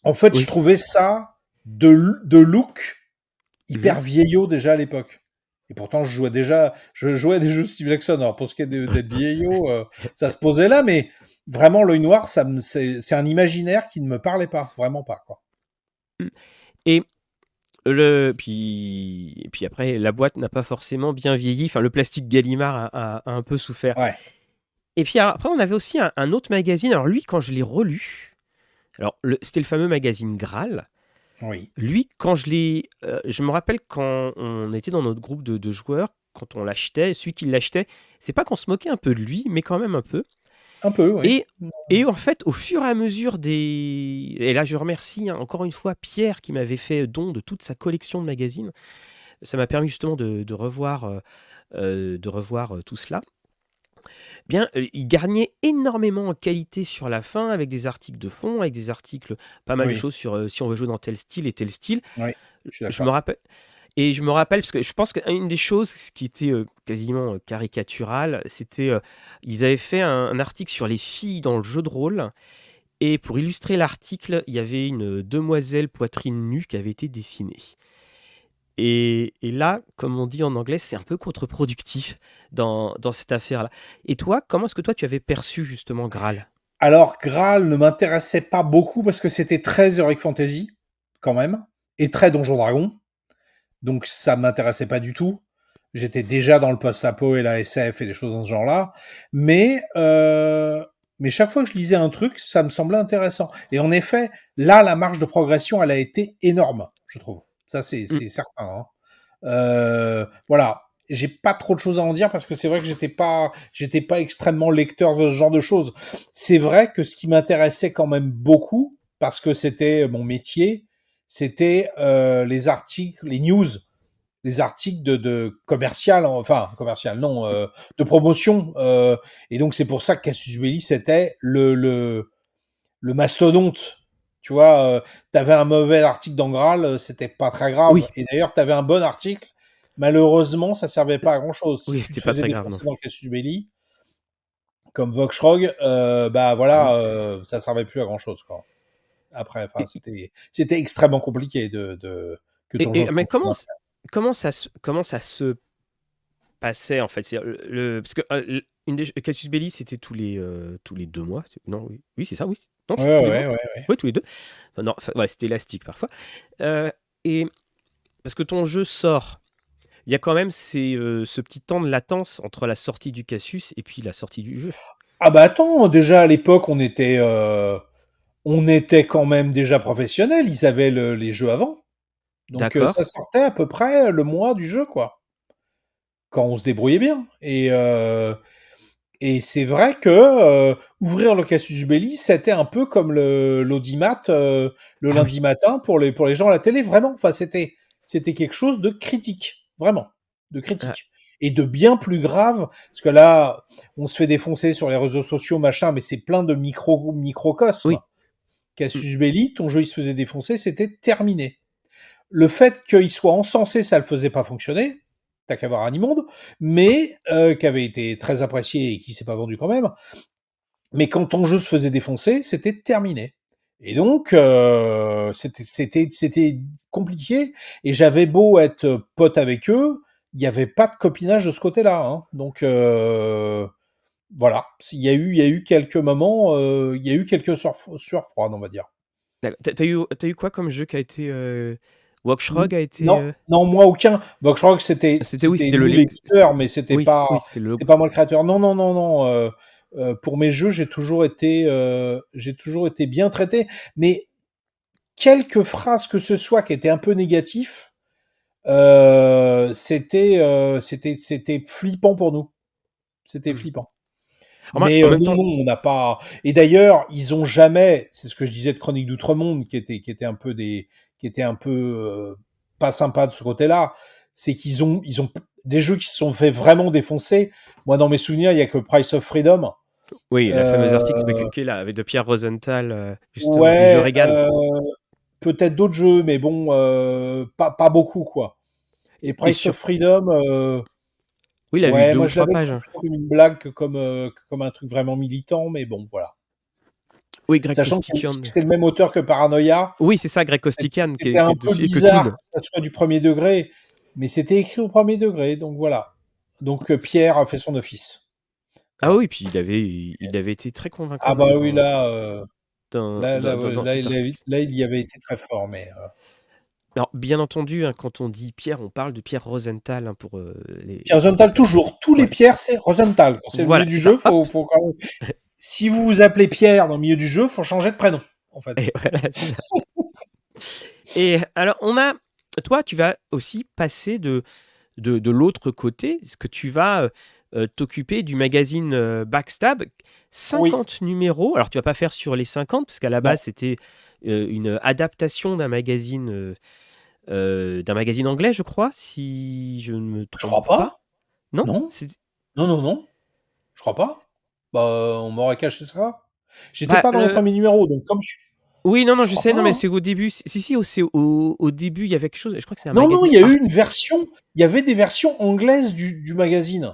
en fait, je trouvais ça de, de look hyper mhm. vieillot déjà à l'époque. Et pourtant, je jouais déjà, je jouais des jeux Steve Jackson. Alors pour ce qui est d'être vieillot, ça se posait là, mais vraiment l'œil noir, ça c'est un imaginaire qui ne me parlait pas, vraiment pas quoi. Et le, puis, puis après, la boîte n'a pas forcément bien vieilli. Enfin, le plastique Gallimard a, un peu souffert. Et puis après, on avait aussi un, autre magazine. Alors lui, quand je l'ai relu, alors c'était le fameux magazine Graal. Oui. Lui, quand je l'ai, euh, je me rappelle quand on était dans notre groupe de, de joueurs, quand on l'achetait, celui qui l'achetait, c'est pas qu'on se moquait un peu de lui, mais quand même un peu. Et, en fait, au fur et à mesure des. Et là, je remercie hein, encore une fois Pierre qui m'avait fait don de toute sa collection de magazines. Ça m'a permis justement de, revoir, de revoir euh, euh, euh, tout cela. Bien, il gagnait énormément en qualité sur la fin avec des articles de fond, avec des articles, pas mal de choses sur si on veut jouer dans tel style et tel style. je me rappelle. Et je me rappelle, parce que je pense qu'une des choses qui était quasiment caricaturale, c'était ils avaient fait un, article sur les filles dans le jeu de rôle. Et pour illustrer l'article, il y avait une demoiselle poitrine nue qui avait été dessinée. Et, là, comme on dit en anglais, c'est un peu contre-productif dans, dans cette affaire-là. Et toi, comment est-ce que toi tu avais perçu justement Graal alors, Graal ne m'intéressait pas beaucoup parce que c'était très Heroic Fantasy, quand même, et très Donjon Dragon. Donc ça m'intéressait pas du tout. J'étais déjà dans le post-apo et la SF et des choses dans ce genre-là. Mais euh, mais chaque fois que je lisais un truc, ça me semblait intéressant. Et en effet, là, la marge de progression, elle a été énorme, je trouve. Ça, c'est mm. certain. Hein. Euh, voilà, j'ai pas trop de choses à en dire parce que c'est vrai que j'étais pas j'étais pas extrêmement lecteur de ce genre de choses. C'est vrai que ce qui m'intéressait quand même beaucoup parce que c'était mon métier, c'était euh, les articles, les news, les articles de, commercial, hein, enfin commercial, non, euh, de promotion. Euh, et donc c'est pour ça que Cassius Belli c'était le, mastodonte. Tu vois, t'avais un mauvais article dans Graal, c'était pas très grave. Oui. Et d'ailleurs, t'avais un bon article. Malheureusement, ça servait pas à grand chose. Oui, c'était pas très grave. Cassius Belli, comme Vox Rogue, bah voilà, ça servait plus à grand chose. Quoi après. c'était extrêmement compliqué de. mais comment, comment, ça, comment ça se passait en fait Parce que euh, une Cassius Belli, c'était tous, les euh, tous les deux mois. Non, oui, c'est ça, oui. ouais, ouais, ouais, oui, tous les deux. non, c'était élastique parfois. Euh, et parce que ton jeu sort il y a quand même ce petit temps de latence entre la sortie du Cassius et puis la sortie du jeu. Ah bah attends, déjà à l'époque on était... Euh, on était quand même déjà professionnels, ils avaient les jeux avant. Donc euh, ça sortait à peu près euh, le mois du jeu, quoi. Quand on se débrouillait bien. Et, euh, et c'est vrai que ouvrir le Casus Belli, c'était un peu comme l'audimat le, le ah lundi matin pour les, pour les gens à la télé, vraiment. Enfin, c'était, c'était quelque chose de critique, vraiment, de critique. Ah. Et de bien plus grave, parce que là, on se fait défoncer sur les réseaux sociaux, machin, mais c'est plein de micro, microcosmes. Cassius hmm. Belli, ton jeu il se faisait défoncer, c'était terminé. Le fait qu'il soit encensé, ça le faisait pas fonctionner, t'as qu'à voir un mais euh, qui avait été très apprécié et qui s'est pas vendu quand même. Mais quand ton jeu se faisait défoncer, c'était terminé. Et donc, euh, c'était compliqué. Et j'avais beau être pote avec eux, il n'y avait pas de copinage de ce côté-là. Hein. Donc, euh, voilà, il y a eu, il y a eu quelques moments, euh, il y a eu quelques sueurs froides, on va dire. T'as eu, eu quoi comme jeu qui a été euh... Voxrog a été. Non, euh? non, moi aucun. Walk ah, c'était. C'était le lecteur, mais c'était pas, pas moi le créateur. Non, non, non, non. Euh, pour mes jeux, j'ai toujours été, j'ai toujours été bien traité. Mais quelques phrases que ce soit qui étaient un peu négatifs, c'était, c'était, c'était flippant pour nous. C'était mmh. flippant. Mais euh, on n'a pas. Et d'ailleurs, ils ont jamais. C'est ce que je disais de Chronique d'Outre-Monde, qui était qui était un peu des, qui était un peu euh, pas sympa de ce côté-là. C'est qu'ils ont ils ont des jeux qui se sont fait vraiment défoncer. Moi, dans mes souvenirs, il y a que Price of Freedom. Oui, la euh, fameuse article là, avec de Pierre Rosenthal, justement, ouais, peut-être d'autres jeux, mais bon, pas, pas beaucoup quoi. Et Price of Freedom, oui, la ouais, vidéo, moi, je l'avais comme une blague comme, euh, comme un truc vraiment militant, mais bon, voilà. Oui, Greg Sachant que c'est le même auteur que Paranoia. Oui, c'est ça, Greg qui C'était un peu bizarre que, ça soit du premier degré, mais c'était écrit au premier degré, donc voilà. Donc euh, Pierre a fait son office. Ah oui, puis il avait, il avait été très convaincant. Ah bah oui, là, là, il y avait été très fort, mais... Euh, alors, bien entendu, hein, quand on dit Pierre, on parle de Pierre Rosenthal hein, pour euh, les. Pierre Rosenthal toujours. Tous les Pierres, c'est Rosenthal. c'est le milieu du jeu, si vous vous appelez Pierre dans le milieu du jeu, il faut changer de prénom, en Et, alors, on a. Toi, tu vas aussi passer de de, l'autre côté, Est-ce que tu vas euh, euh, t'occuper du magazine Backstab. 50 numéros, alors tu vas pas faire sur les 50, parce qu'à la base c'était une adaptation d'un magazine euh, d'un magazine anglais, je crois, si je ne me trompe. Je crois pas. Non non. non, non, non. Je crois pas. Bah, on m'aurait caché ça. J'étais bah, pas dans le... premier numéro, donc comme je oui, non, non, je, sais, non, mais c'est au début. Si, si, au, début, il y avait quelque chose. Je crois que c'est un. Non, non, il y a eu une version. Il y avait des versions anglaises du, du magazine.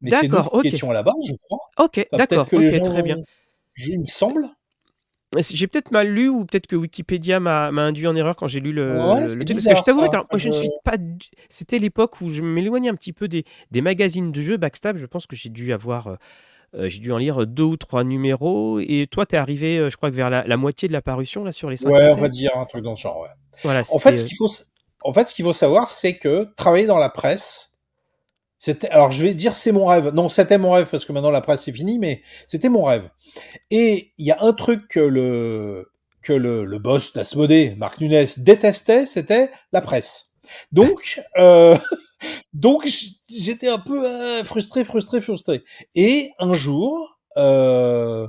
Mais c'est nous okay. qui là-bas, je crois. Ok, d'accord. très bien. Je, il me semble. J'ai peut-être mal lu ou peut-être que Wikipédia m'a induit en erreur quand j'ai lu le, je t'avoue, que moi je ne suis pas. C'était l'époque où je m'éloignais un petit peu des, magazines de jeux Backstab. Je pense que j'ai dû avoir. Euh, euh, j'ai dû en lire deux ou trois numéros. Et toi, tu es arrivé, euh, je crois que vers la, moitié de la parution, là, sur les 50. Ouais, on va dire un truc dans ce genre, ouais. en, fait, ce faut, en fait, ce qu'il faut savoir, c'est que travailler dans la presse, alors je vais dire c'est mon rêve. Non, c'était mon rêve parce que maintenant la presse est finie, mais c'était mon rêve. Et il y a un truc que le, que le, boss d'Asmodée, Marc Nunes, détestait, c'était la presse. Donc, euh, donc j'étais un peu euh, frustré, frustré, frustré. Et un jour, euh,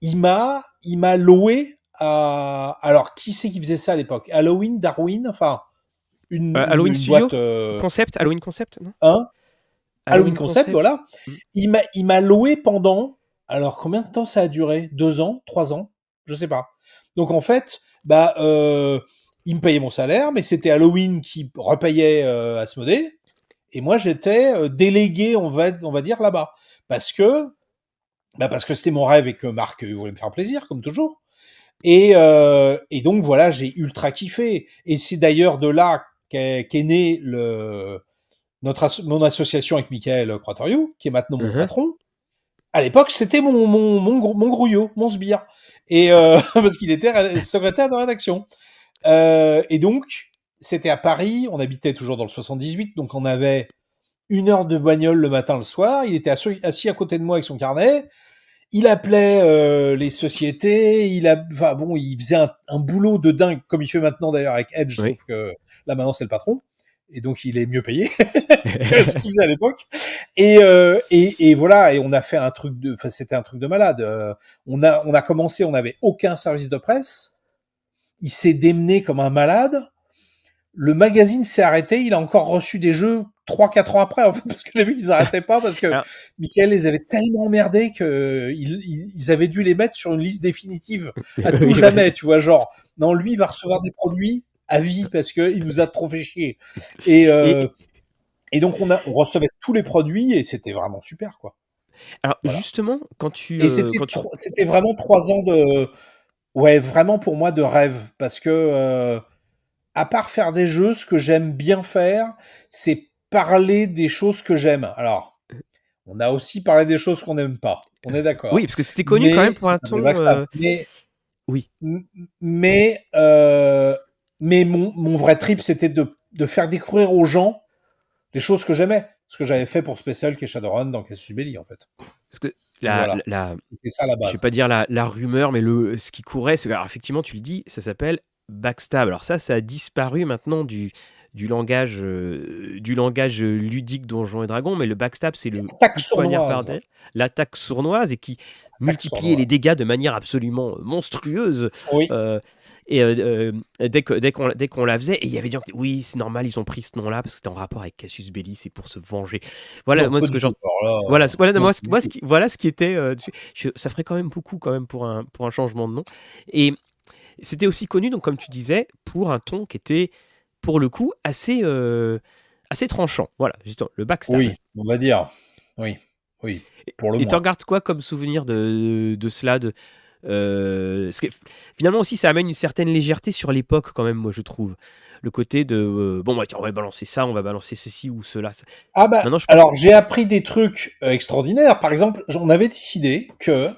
il m'a, il m'a loué à. Alors, qui c'est qui faisait ça à l'époque Halloween, Darwin, enfin une, Halloween concept Halloween concept non hein Halloween, concept, voilà. Mm. Il m'a, il m'a loué pendant, alors combien de temps ça a duré Deux ans, trois ans, je sais pas. Donc en fait, bah, euh, il me payait mon salaire, mais c'était Halloween qui repayait euh, Asmodée, et moi j'étais euh, délégué, on va, on va dire là-bas, parce que, bah, parce que c'était mon rêve et que Marc voulait me faire plaisir, comme toujours. Et, euh, et donc voilà, j'ai ultra kiffé. Et c'est d'ailleurs de là qu'est, qu'est né le notre mon association avec Michael Croatorio, qui est maintenant mon uh-huh. patron, à l'époque, c'était mon, mon, mon, grouillot, mon sbire. Et, euh, parce qu'il était secrétaire de rédaction. Euh, et donc, c'était à Paris, on habitait toujours dans le 78, donc on avait une heure de bagnole le matin, le soir. Il était assis à côté de moi avec son carnet. Il appelait euh, les sociétés. Il a, bon, il faisait un, boulot de dingue comme il fait maintenant d'ailleurs avec Edge, sauf que là maintenant c'est le patron et donc il est mieux payé que ce qu'il faisait à l'époque. Euh, et, et, voilà, et on a fait un truc de, enfin c'était un truc de malade. Euh, on a on a commencé, on n'avait aucun service de presse. Il s'est démené comme un malade. Le magazine s'est arrêté. Il a encore reçu des jeux trois quatre ans après en fait parce que les mecs ils n'arrêtaient pas parce que Michael les avait tellement emmerdés que avaient dû les mettre sur une liste définitive à tout jamais. Tu vois genre non lui il va recevoir des produits à vie parce qu'il nous a trop fait chier. Euh, et, et, donc, on, a, on recevait tous les produits et c'était vraiment super, quoi. Alors, justement, quand tu. Euh, c'était, vraiment trois ans de. Ouais, vraiment pour moi de rêve parce que. Euh, à part faire des jeux, ce que j'aime bien faire, c'est parler des choses que j'aime. Alors, on a aussi parlé des choses qu'on n'aime pas. On est d'accord. Oui, parce que c'était connu quand même pour un ton. oui. Mais mais mon, vrai trip, c'était de, faire découvrir aux gens les choses que j'aimais. Ce que j'avais fait pour Special qui est Shadowrun dans Casus en fait. Parce que la, Je vais pas dire la, rumeur, mais ce qui courait, c'est effectivement, tu le dis, ça s'appelle backstab. Alors ça, ça a disparu maintenant du, langage, euh, du langage ludique Donjons et Dragons, mais le backstab, c'est le l'attaque sournoise et qui multiplie les dégâts de manière absolument monstrueuse. Oui. Euh, et euh, euh, dès qu'on dès qu'on la faisait, et il y avait des gens qui oui, c'est normal, ils ont pris ce nom-là parce que c'était en rapport avec Cassius Belli, c'est pour se venger. Voilà, moi, ce que genre, voilà, voilà, moi, ce, qui, voilà ce qui était. Euh, ça ferait quand même beaucoup quand même pour un, pour un changement de nom. Et c'était aussi connu, donc comme tu disais, pour un ton qui était pour le coup assez, assez tranchant. Voilà, justement, le backstab. Oui, on va dire. Oui, oui. Pour le et tu regardes quoi comme souvenir de, de cela de, euh, que, finalement aussi, ça amène une certaine légèreté sur l'époque quand même, moi je trouve. Le côté de euh, bon, bah, on va balancer ça, on va balancer ceci ou cela. Ah bah, alors j'ai appris des trucs euh, extraordinaires. Par exemple, on avait décidé que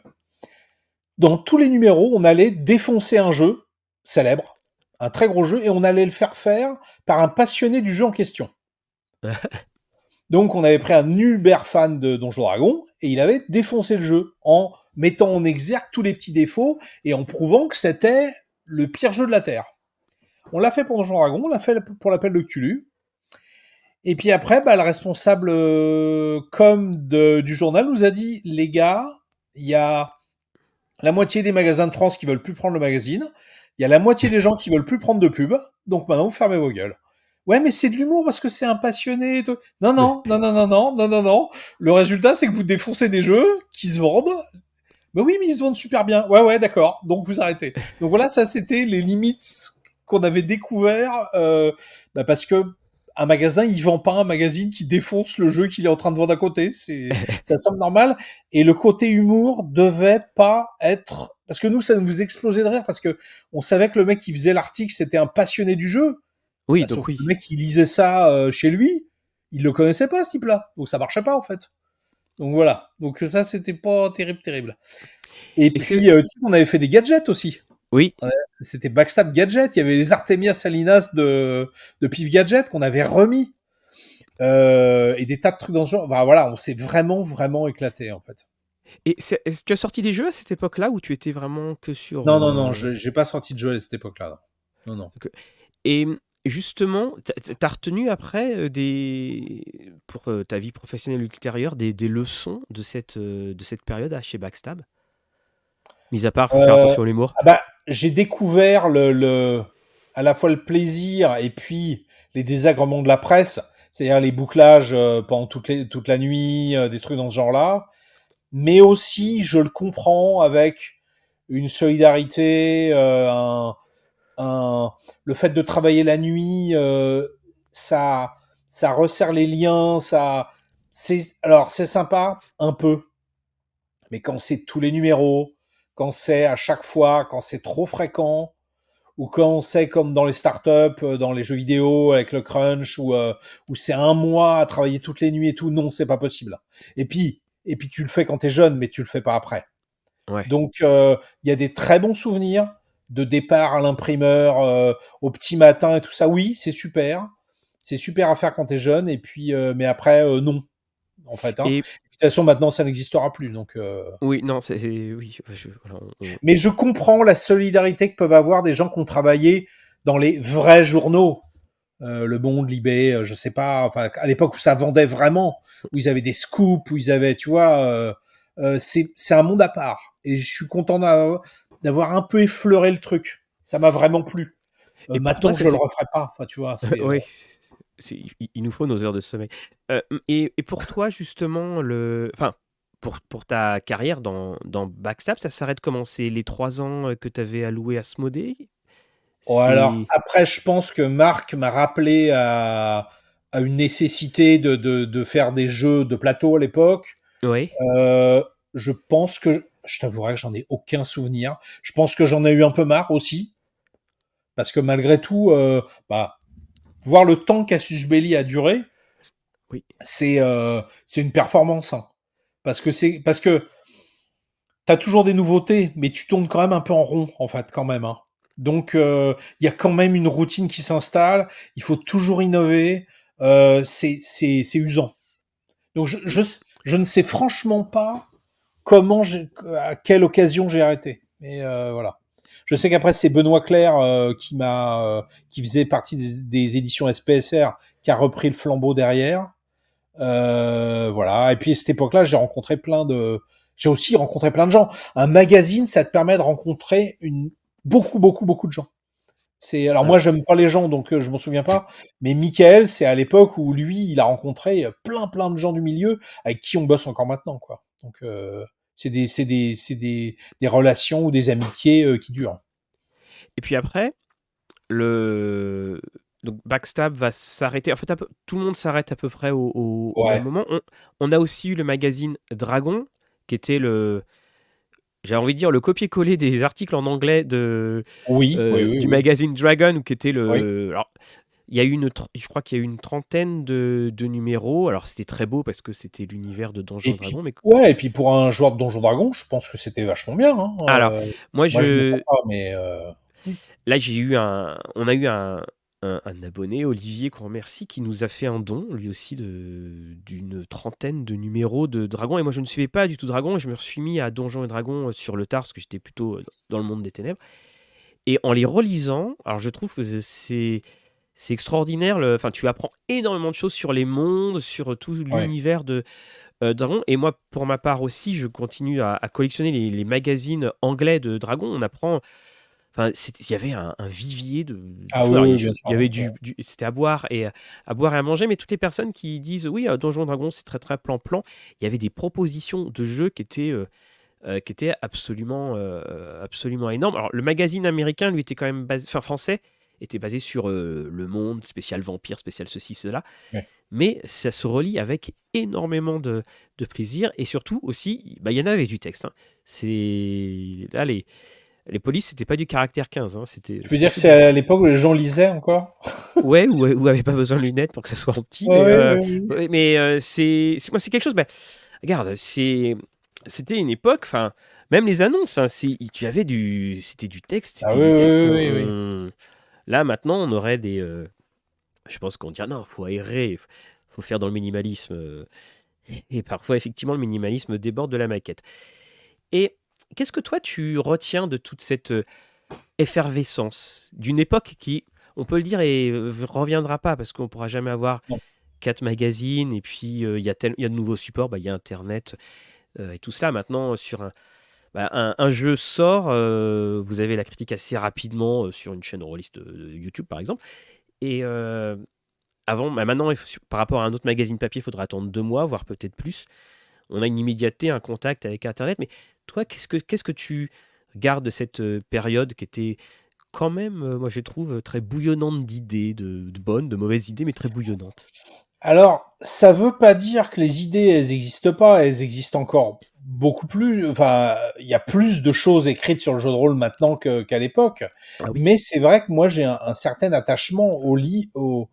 dans tous les numéros, on allait défoncer un jeu célèbre, un très gros jeu, et on allait le faire faire par un passionné du jeu en question. Donc on avait pris un uber fan de Donjon Dragon et il avait défoncé le jeu en mettant en exergue tous les petits défauts et en prouvant que c'était le pire jeu de la Terre. On l'a fait pour Donjon Dragon, on l'a fait pour l'appel de Cthulhu. Et puis après, bah, le responsable euh, du journal nous a dit, les gars, il y a la moitié des magasins de France qui veulent plus prendre le magazine, il y a la moitié des gens qui veulent plus prendre de pub, donc maintenant vous fermez vos gueules ouais, mais c'est de l'humour parce que c'est un passionné. Et tout. Non, non, non, non, non, non, non, non, non. Le résultat, c'est que vous défoncez des jeux qui se vendent. Mais bah oui, mais ils se vendent super bien. Ouais, ouais, d'accord. Donc vous arrêtez. Donc voilà, ça, c'était les limites qu'on avait découvert euh, bah parce que un magasin, il vend pas un magazine qui défonce le jeu qu'il est en train de vendre à côté. C'est, ça semble normal. Et le côté humour devait pas être, parce que nous, ça nous explosait de rire parce que on savait que le mec qui faisait l'article, c'était un passionné du jeu. Oui, bah, donc oui. Le mec qui lisait ça euh, chez lui, il le connaissait pas ce type-là, donc ça marchait pas en fait. Donc voilà, donc ça c'était pas terrible, terrible. Et, puis euh, on avait fait des gadgets aussi. Oui. c'était Backstab Gadget. Il y avait les Artemia Salinas de, de Pif Gadget qu'on avait remis. Euh, et des tas de trucs dans ce genre. voilà, on s'est vraiment, vraiment éclaté en fait. Et ce que tu as sorti des jeux à cette époque-là ou tu étais vraiment que sur. Non, non, non, j'ai pas sorti de jeu à cette époque-là. Non, non. Et justement, as retenu après euh, des pour euh, ta vie professionnelle ultérieure des, des leçons de cette euh, de cette période chez Backstab. Mis à part faire attention à l'humour. Ah bah, j'ai découvert le, à la fois le plaisir et puis les désagréments de la presse, c'est-à-dire les bouclages pendant toute, toute la nuit, des trucs dans ce genre-là. Mais aussi, je le comprends avec une solidarité, un, le fait de travailler la nuit, euh, ça, ça resserre les liens, ça, c'est, alors c'est sympa un peu, mais quand c'est tous les numéros, quand c'est à chaque fois, quand c'est trop fréquent, ou quand c'est comme dans les startups, euh, dans les jeux vidéo avec le crunch, euh, ou c'est un mois à travailler toutes les nuits et tout, non, c'est pas possible. Et puis, et puis tu le fais quand t'es jeune, mais tu le fais pas après. Donc il y a des très bons souvenirs, de départ à l'imprimeur euh, au petit matin et tout ça. Oui, c'est super. C'est super à faire quand tu es jeune. Et puis, euh, mais après, euh, non. En fait, hein. de toute façon, maintenant, ça n'existera plus. Donc, oui, non, c'est oui. Mais je comprends la solidarité que peuvent avoir des gens qui ont travaillé dans les vrais journaux. le Monde, Libé, je sais pas. à l'époque où ça vendait vraiment, où ils avaient des scoops, où ils avaient, tu vois, c'est un monde à part. Et je suis content d'avoir d'avoir un peu effleuré le truc. Ça m'a vraiment plu. Euh, et maintenant, je ne le referai pas. Enfin, tu vois, oui. Euh. Il nous faut nos heures de sommeil. Euh, et, pour toi, justement, le... enfin, pour, ta carrière dans, Backstab, ça s'arrête comment C'est les trois ans que tu avais alloués à Smodé oh, alors, Après, je pense que Marc m'a rappelé à, une nécessité de, de, faire des jeux de plateau à l'époque. Oui. je pense que je t'avouerai que j'en ai aucun souvenir. Je pense que j'en ai eu un peu marre aussi, parce que malgré tout, euh, bah, voir le temps qu'Assus Belli a duré, euh, c'est une performance. Hein. Parce que c'est parce toujours des nouveautés, mais tu tournes quand même un peu en rond, en fait, quand même. Hein. Donc euh, il y a quand même une routine qui s'installe. Il faut toujours innover. c'est usant. Donc je, je, ne sais franchement pas comment, à quelle occasion j'ai arrêté. Mais euh, voilà. Je sais qu'après c'est Benoît Clair euh, qui m'a euh, qui faisait partie des, éditions SPSR qui a repris le flambeau derrière. voilà. Et puis à cette époque-là, j'ai rencontré plein de j'ai aussi rencontré plein de gens. Un magazine, ça te permet de rencontrer une beaucoup beaucoup beaucoup de gens. C'est alors moi j'aime pas les gens donc je m'en souviens pas, mais Michael, c'est à l'époque où lui, il a rencontré plein plein de gens du milieu avec qui on bosse encore maintenant quoi. Donc c'est des, relations ou des amitiés euh, qui durent. Et puis après, le donc Backstab va s'arrêter. En fait, tout le monde s'arrête à peu près au, moment. On... a aussi eu le magazine Dragon, qui était le, j'ai envie de dire le copier-coller des articles en anglais de oui, euh, du magazine Dragon, qui était le. Il y a eu une, je crois qu'il y a eu une trentaine de, numéros. Alors c'était très beau parce que c'était l'univers de Donjons Dragons. Mais... Ouais, et puis pour un joueur de Donjons Dragon je pense que c'était vachement bien. Hein. Euh, alors moi, je, mais euh, là j'ai eu un, on a eu un, abonné, Olivier, qu'on remercie, qui nous a fait un don, lui aussi, d'une trentaine de numéros de Dragon. Et moi, je ne suivais pas du tout Dragon. je me suis mis à Donjons et Dragons euh, sur le tard parce que j'étais plutôt dans le monde des ténèbres. Et en les relisant, alors je trouve que c'est c'est extraordinaire. Enfin, tu apprends énormément de choses sur les mondes, sur tout l'univers de euh, Dragon. Et moi, pour ma part aussi, je continue à, collectionner les, magazines anglais de Dragon. On apprend. Enfin, il y avait un, vivier de. Ah oui, il y, avait du, c'était à boire et à boire et à manger. Mais toutes les personnes qui disent oui, euh, Donjon Dragon, c'est très très plan plan. Il y avait des propositions de jeux qui étaient euh, qui absolument, absolument énorme. Alors, le magazine américain, lui, était quand même enfin, français, était basé sur euh, le monde, spécial vampire, spécial ceci, cela. Mais ça se relie avec énormément de, de plaisir et surtout aussi, bah, il y en avait du texte. Hein. C'est allez les polices, c'était pas du caractère 15. Hein, c'était. Je veux dire que c'est à l'époque où les gens lisaient encore. ouais, ou, avaient pas besoin de lunettes pour que ça soit en petit. mais, euh, mais euh, c'est, moi, c'est quelque chose. Bah, regarde, c'est, c'était une époque. Enfin, même les annonces. tu avais du, c'était du texte. Ah, oui, oui, oui. Hein. Là, maintenant, on aurait des. Euh, je pense qu'on dirait non, faut aérer, faut faire dans le minimalisme. Euh, et parfois, effectivement, le minimalisme déborde de la maquette. Et qu'est-ce que toi, tu retiens de toute cette euh, effervescence d'une époque qui, on peut le dire, et reviendra pas parce qu'on pourra jamais avoir quatre magazines et puis il y, y, a de nouveaux supports, bah, il y a Internet et tout cela. Maintenant, sur un, bah, un, jeu sort, euh, vous avez la critique assez rapidement euh, sur une chaîne rôliste de YouTube par exemple. Et euh, avant, bah, maintenant, par rapport à un autre magazine papier, il faudra attendre deux mois, voire peut-être plus. On a une immédiateté, un contact avec Internet. Mais toi, qu'est-ce que, tu gardes de cette période qui était quand même, moi je trouve, très bouillonnante d'idées, de, bonnes, de mauvaises idées, mais très bouillonnante alors, ça ne veut pas dire que les idées, elles n'existent pas, elles existent encore beaucoup plus, enfin, il y a plus de choses écrites sur le jeu de rôle maintenant qu'à l'époque. Ah mais c'est vrai que moi, j'ai un, certain attachement au, lit au,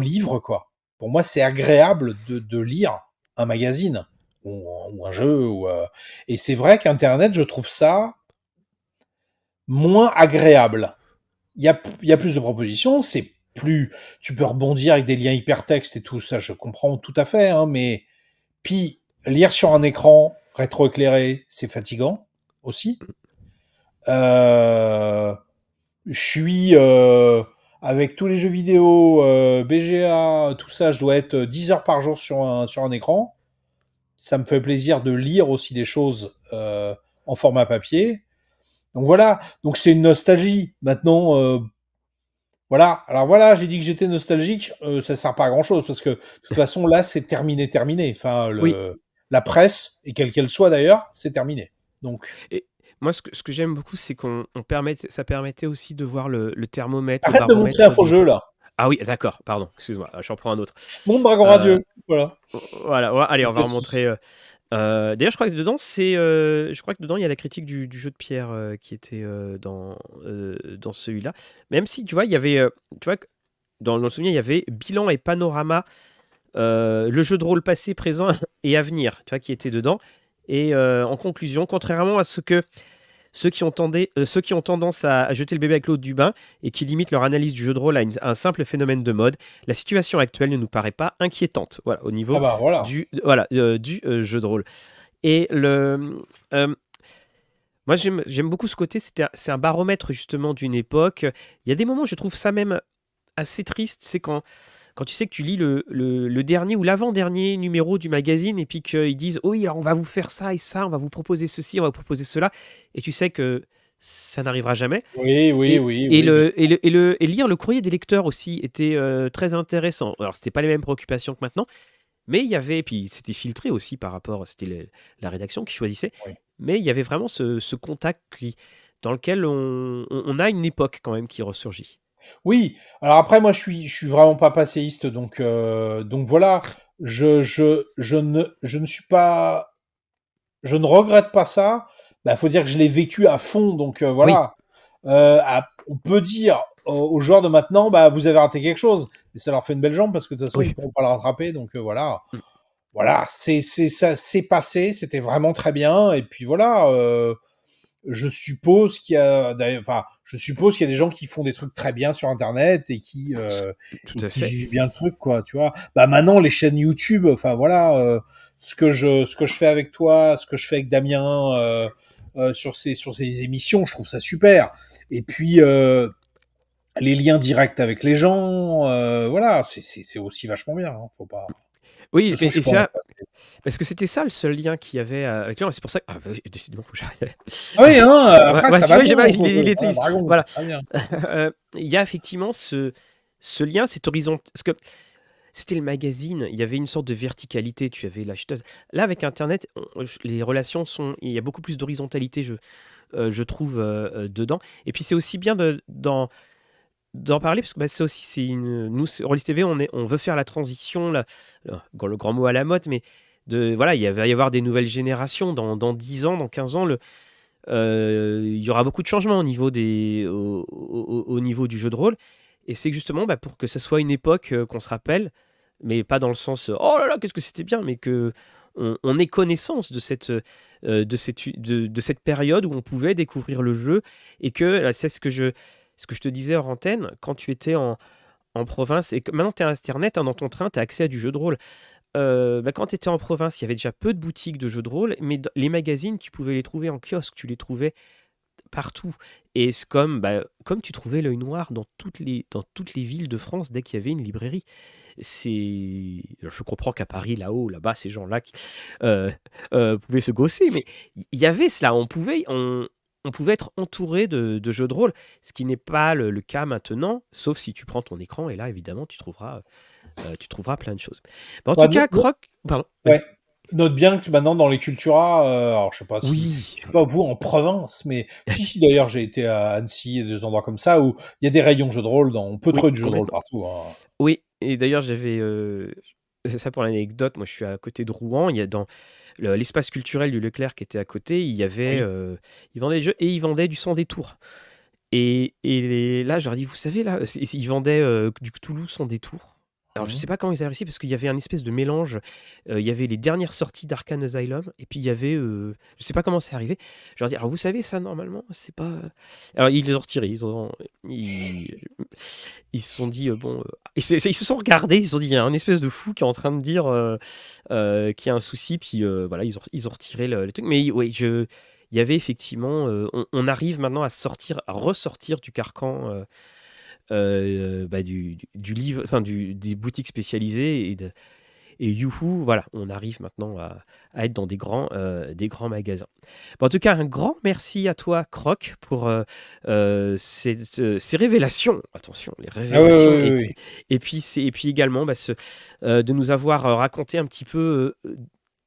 livre, quoi. Pour moi, c'est agréable de, lire un magazine ou, un jeu. Euh, et c'est vrai qu'Internet, je trouve ça moins agréable. Il y a, plus de propositions, c'est plus, tu peux rebondir avec des liens hypertextes et tout ça, je comprends tout à fait, hein, mais puis lire sur un écran, rétroéclairé, c'est fatigant aussi. Mm. Euh, je suis euh, avec tous les jeux vidéo, euh, BGA, tout ça, je dois être 10 heures par jour sur un, écran. Ça me fait plaisir de lire aussi des choses en format papier. Donc voilà, donc c'est une nostalgie. Maintenant, voilà. Alors voilà, j'ai dit que j'étais nostalgique. ça sert pas à grand chose parce que de toute façon là, c'est terminé, terminé. Enfin, le, oui la presse, et quelle qu'elle soit d'ailleurs, c'est terminé. Donc. Et moi, ce que, j'aime beaucoup, c'est qu'on permet, ça permettait aussi de voir le, thermomètre. Arrête de montrer un faux jeu là. Ah oui, d'accord, pardon, excuse-moi, j'en prends un autre. Mon dragon euh, radieux, voilà. voilà. allez, on va remontrer. Euh, euh, D'ailleurs, je crois que dedans, c'est, euh, je crois que dedans, il y a la critique du, jeu de pierre euh, qui était dans dans celui-là. Même si, tu vois, il y avait, tu vois, dans, dans le souvenir, il y avait bilan et panorama euh, le jeu de rôle passé, présent et à venir, tu vois, qui était dedans. Et euh, en conclusion, contrairement à ce que ceux qui ont, euh, ceux qui ont tendance à, jeter le bébé avec l'eau du bain et qui limitent leur analyse du jeu de rôle à, un simple phénomène de mode, la situation actuelle ne nous paraît pas inquiétante. Voilà, au niveau ah bah, du, jeu de rôle. Et le. moi, j'aime beaucoup ce côté. C'est un baromètre, justement, d'une époque. Il y a des moments, où je trouve ça même assez triste. C'est quand quand tu sais que tu lis le, dernier ou l'avant-dernier numéro du magazine et puis qu'ils disent oui, on va vous faire ça et ça, on va vous proposer ceci, on va vous proposer cela, et tu sais que ça n'arrivera jamais. Oui, oui, oui. Et, lire le courrier des lecteurs aussi était euh, très intéressant. Alors, c'était pas les mêmes préoccupations que maintenant, mais il y avait, et puis c'était filtré aussi par rapport, c'était la rédaction qui choisissait, mais il y avait vraiment ce, contact qui, dans lequel on, a une époque quand même qui ressurgit. Oui, alors après, moi, je suis, je suis vraiment pas passéiste, donc, euh, donc voilà, je, je, je, ne, je ne suis pas. Je ne regrette pas ça. Il bah, faut dire que je l'ai vécu à fond, donc euh, voilà. Euh, on peut dire aux joueurs de maintenant, bah, vous avez raté quelque chose, mais ça leur fait une belle jambe parce que de toute façon, ils pourront pas le rattraper, donc voilà. Mmh. Voilà, c'est ça, c'est passé, c'était vraiment très bien, et puis voilà je suppose qu'il y a, enfin, je suppose qu'il y a des gens qui font des trucs très bien sur Internet et qui, euh, qui bien le truc, quoi, tu vois. Bah maintenant, les chaînes YouTube, enfin voilà, euh, ce que je, ce que je fais avec toi, ce que je fais avec Damien euh, euh sur ces, sur ces émissions, je trouve ça super. Et puis euh, les liens directs avec les gens, voilà, c'est aussi vachement bien. Hein, faut pas. Oui, c'est ça, Parce que c'était ça le seul lien qu'il y avait euh, avec lui. C'est pour ça que. Ah, bah, décidément, faut que j'arrête. Ah oui, hein, après, il, était... voilà. Euh, il y a effectivement ce, ce lien, cet horizon. Parce que c'était le magazine, il y avait une sorte de verticalité, tu avais l'acheteuse. Là, avec Internet, les relations sont. Il y a beaucoup plus d'horizontalité, je, euh, je trouve, dedans. Et puis, c'est aussi bien de, dans d'en parler parce que bah, c'est aussi c'est une nous Rollis TV on est on veut faire la transition là le grand mot à la mode mais de voilà il va y avoir des nouvelles générations dans, dans 10 ans dans 15 ans le euh, il y aura beaucoup de changements au niveau des au, niveau du jeu de rôle et c'est justement bah, pour que ce soit une époque euh, qu'on se rappelle mais pas dans le sens euh, oh là là qu'est-ce que c'était bien mais que on, ait connaissance de cette, de, cette, de, cette période où on pouvait découvrir le jeu et que c'est ce que je ce que je te disais hors antenne, quand tu étais en, en province, et que, maintenant tu es à Internet, hein, dans ton train, tu as accès à du jeu de rôle. Euh, bah, quand tu étais en province, il y avait déjà peu de boutiques de jeux de rôle, mais les magazines, tu pouvais les trouver en kiosque, tu les trouvais partout. Et c'est comme, bah, comme tu trouvais l'œil noir dans toutes, les, dans toutes les villes de France dès qu'il y avait une librairie. C'est, je comprends qu'à Paris, là-haut, là-bas, ces gens-là euh, euh, pouvaient se gosser, mais il y avait cela. On pouvait, on, on pouvait être entouré de, jeux de rôle, ce qui n'est pas le, cas maintenant, sauf si tu prends ton écran et là, évidemment, tu trouveras, euh, tu trouveras plein de choses. en tout cas, Croc. Pardon. Note bien que maintenant dans les Cultura, euh, alors je sais pas si oui. pas vous en province, mais si d'ailleurs j'ai été à Annecy et des endroits comme ça où il y a des rayons jeux de rôle, dans, on peut trouver du jeu de rôle partout. Hein. Oui, et d'ailleurs j'avais, c'est euh, ça pour l'anecdote, moi je suis à côté de Rouen, il y a dans l'espace culturel du Leclerc qui était à côté, il y avait, oui. Euh, ils vendaient des jeux et il vendait du sans détour. Et, et là, je leur ai dit, vous savez, là, ils vendaient euh, du Cthulhu sans détour. Alors, je sais pas comment ils avaient réussi parce qu'il y avait un espèce de mélange. Euh, il y avait les dernières sorties d'Arkane Asylum et puis il y avait. Euh, je sais pas comment c'est arrivé. Je leur dis Alors, vous savez, ça, normalement, c'est pas. Alors, ils les ont retirés. Ils, ont, ils, se sont dit euh, Bon. Ils se, ils, se sont regardés. Ils se sont dit Il y a un espèce de fou qui est en train de dire qu'il y a un souci. Puis voilà, ils ont, ils ont retiré le, truc. Mais oui, je. Il y avait effectivement. On, on, arrive maintenant à sortir, à ressortir du carcan euh, bah, du, livre, enfin des boutiques spécialisées et de, et youhou, voilà, on arrive maintenant à, être dans des grands, euh, des grands magasins. en tout cas, un grand merci à toi, Croc, pour euh, ces, révélations. Attention, les ah révélations. et, puis puis, et puis également bah, ce, de nous avoir raconté un petit peu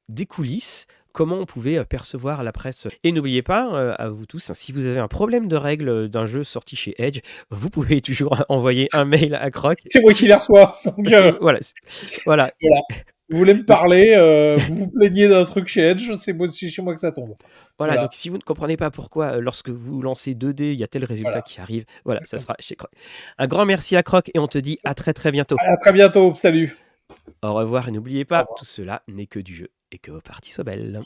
des coulisses comment on pouvait euh, percevoir la presse. Et n'oubliez pas, euh, à vous tous, si vous avez un problème de règles euh, d'un jeu sorti chez Edge, vous pouvez toujours envoyer un mail à Croc. C'est moi qui les reçois. Voilà. voilà. Vous voulez me parler, vous vous plaignez d'un truc chez Edge, c'est chez moi que ça tombe. Voilà, donc si vous ne comprenez pas pourquoi, lorsque vous lancez 2D, il y a tel résultat qui arrive, voilà, ça sera chez Croc. Un grand merci à Croc et on te dit à très très bientôt. À très bientôt, salut. Au revoir et n'oubliez pas, tout cela n'est que du jeu et que vos parties soient belles.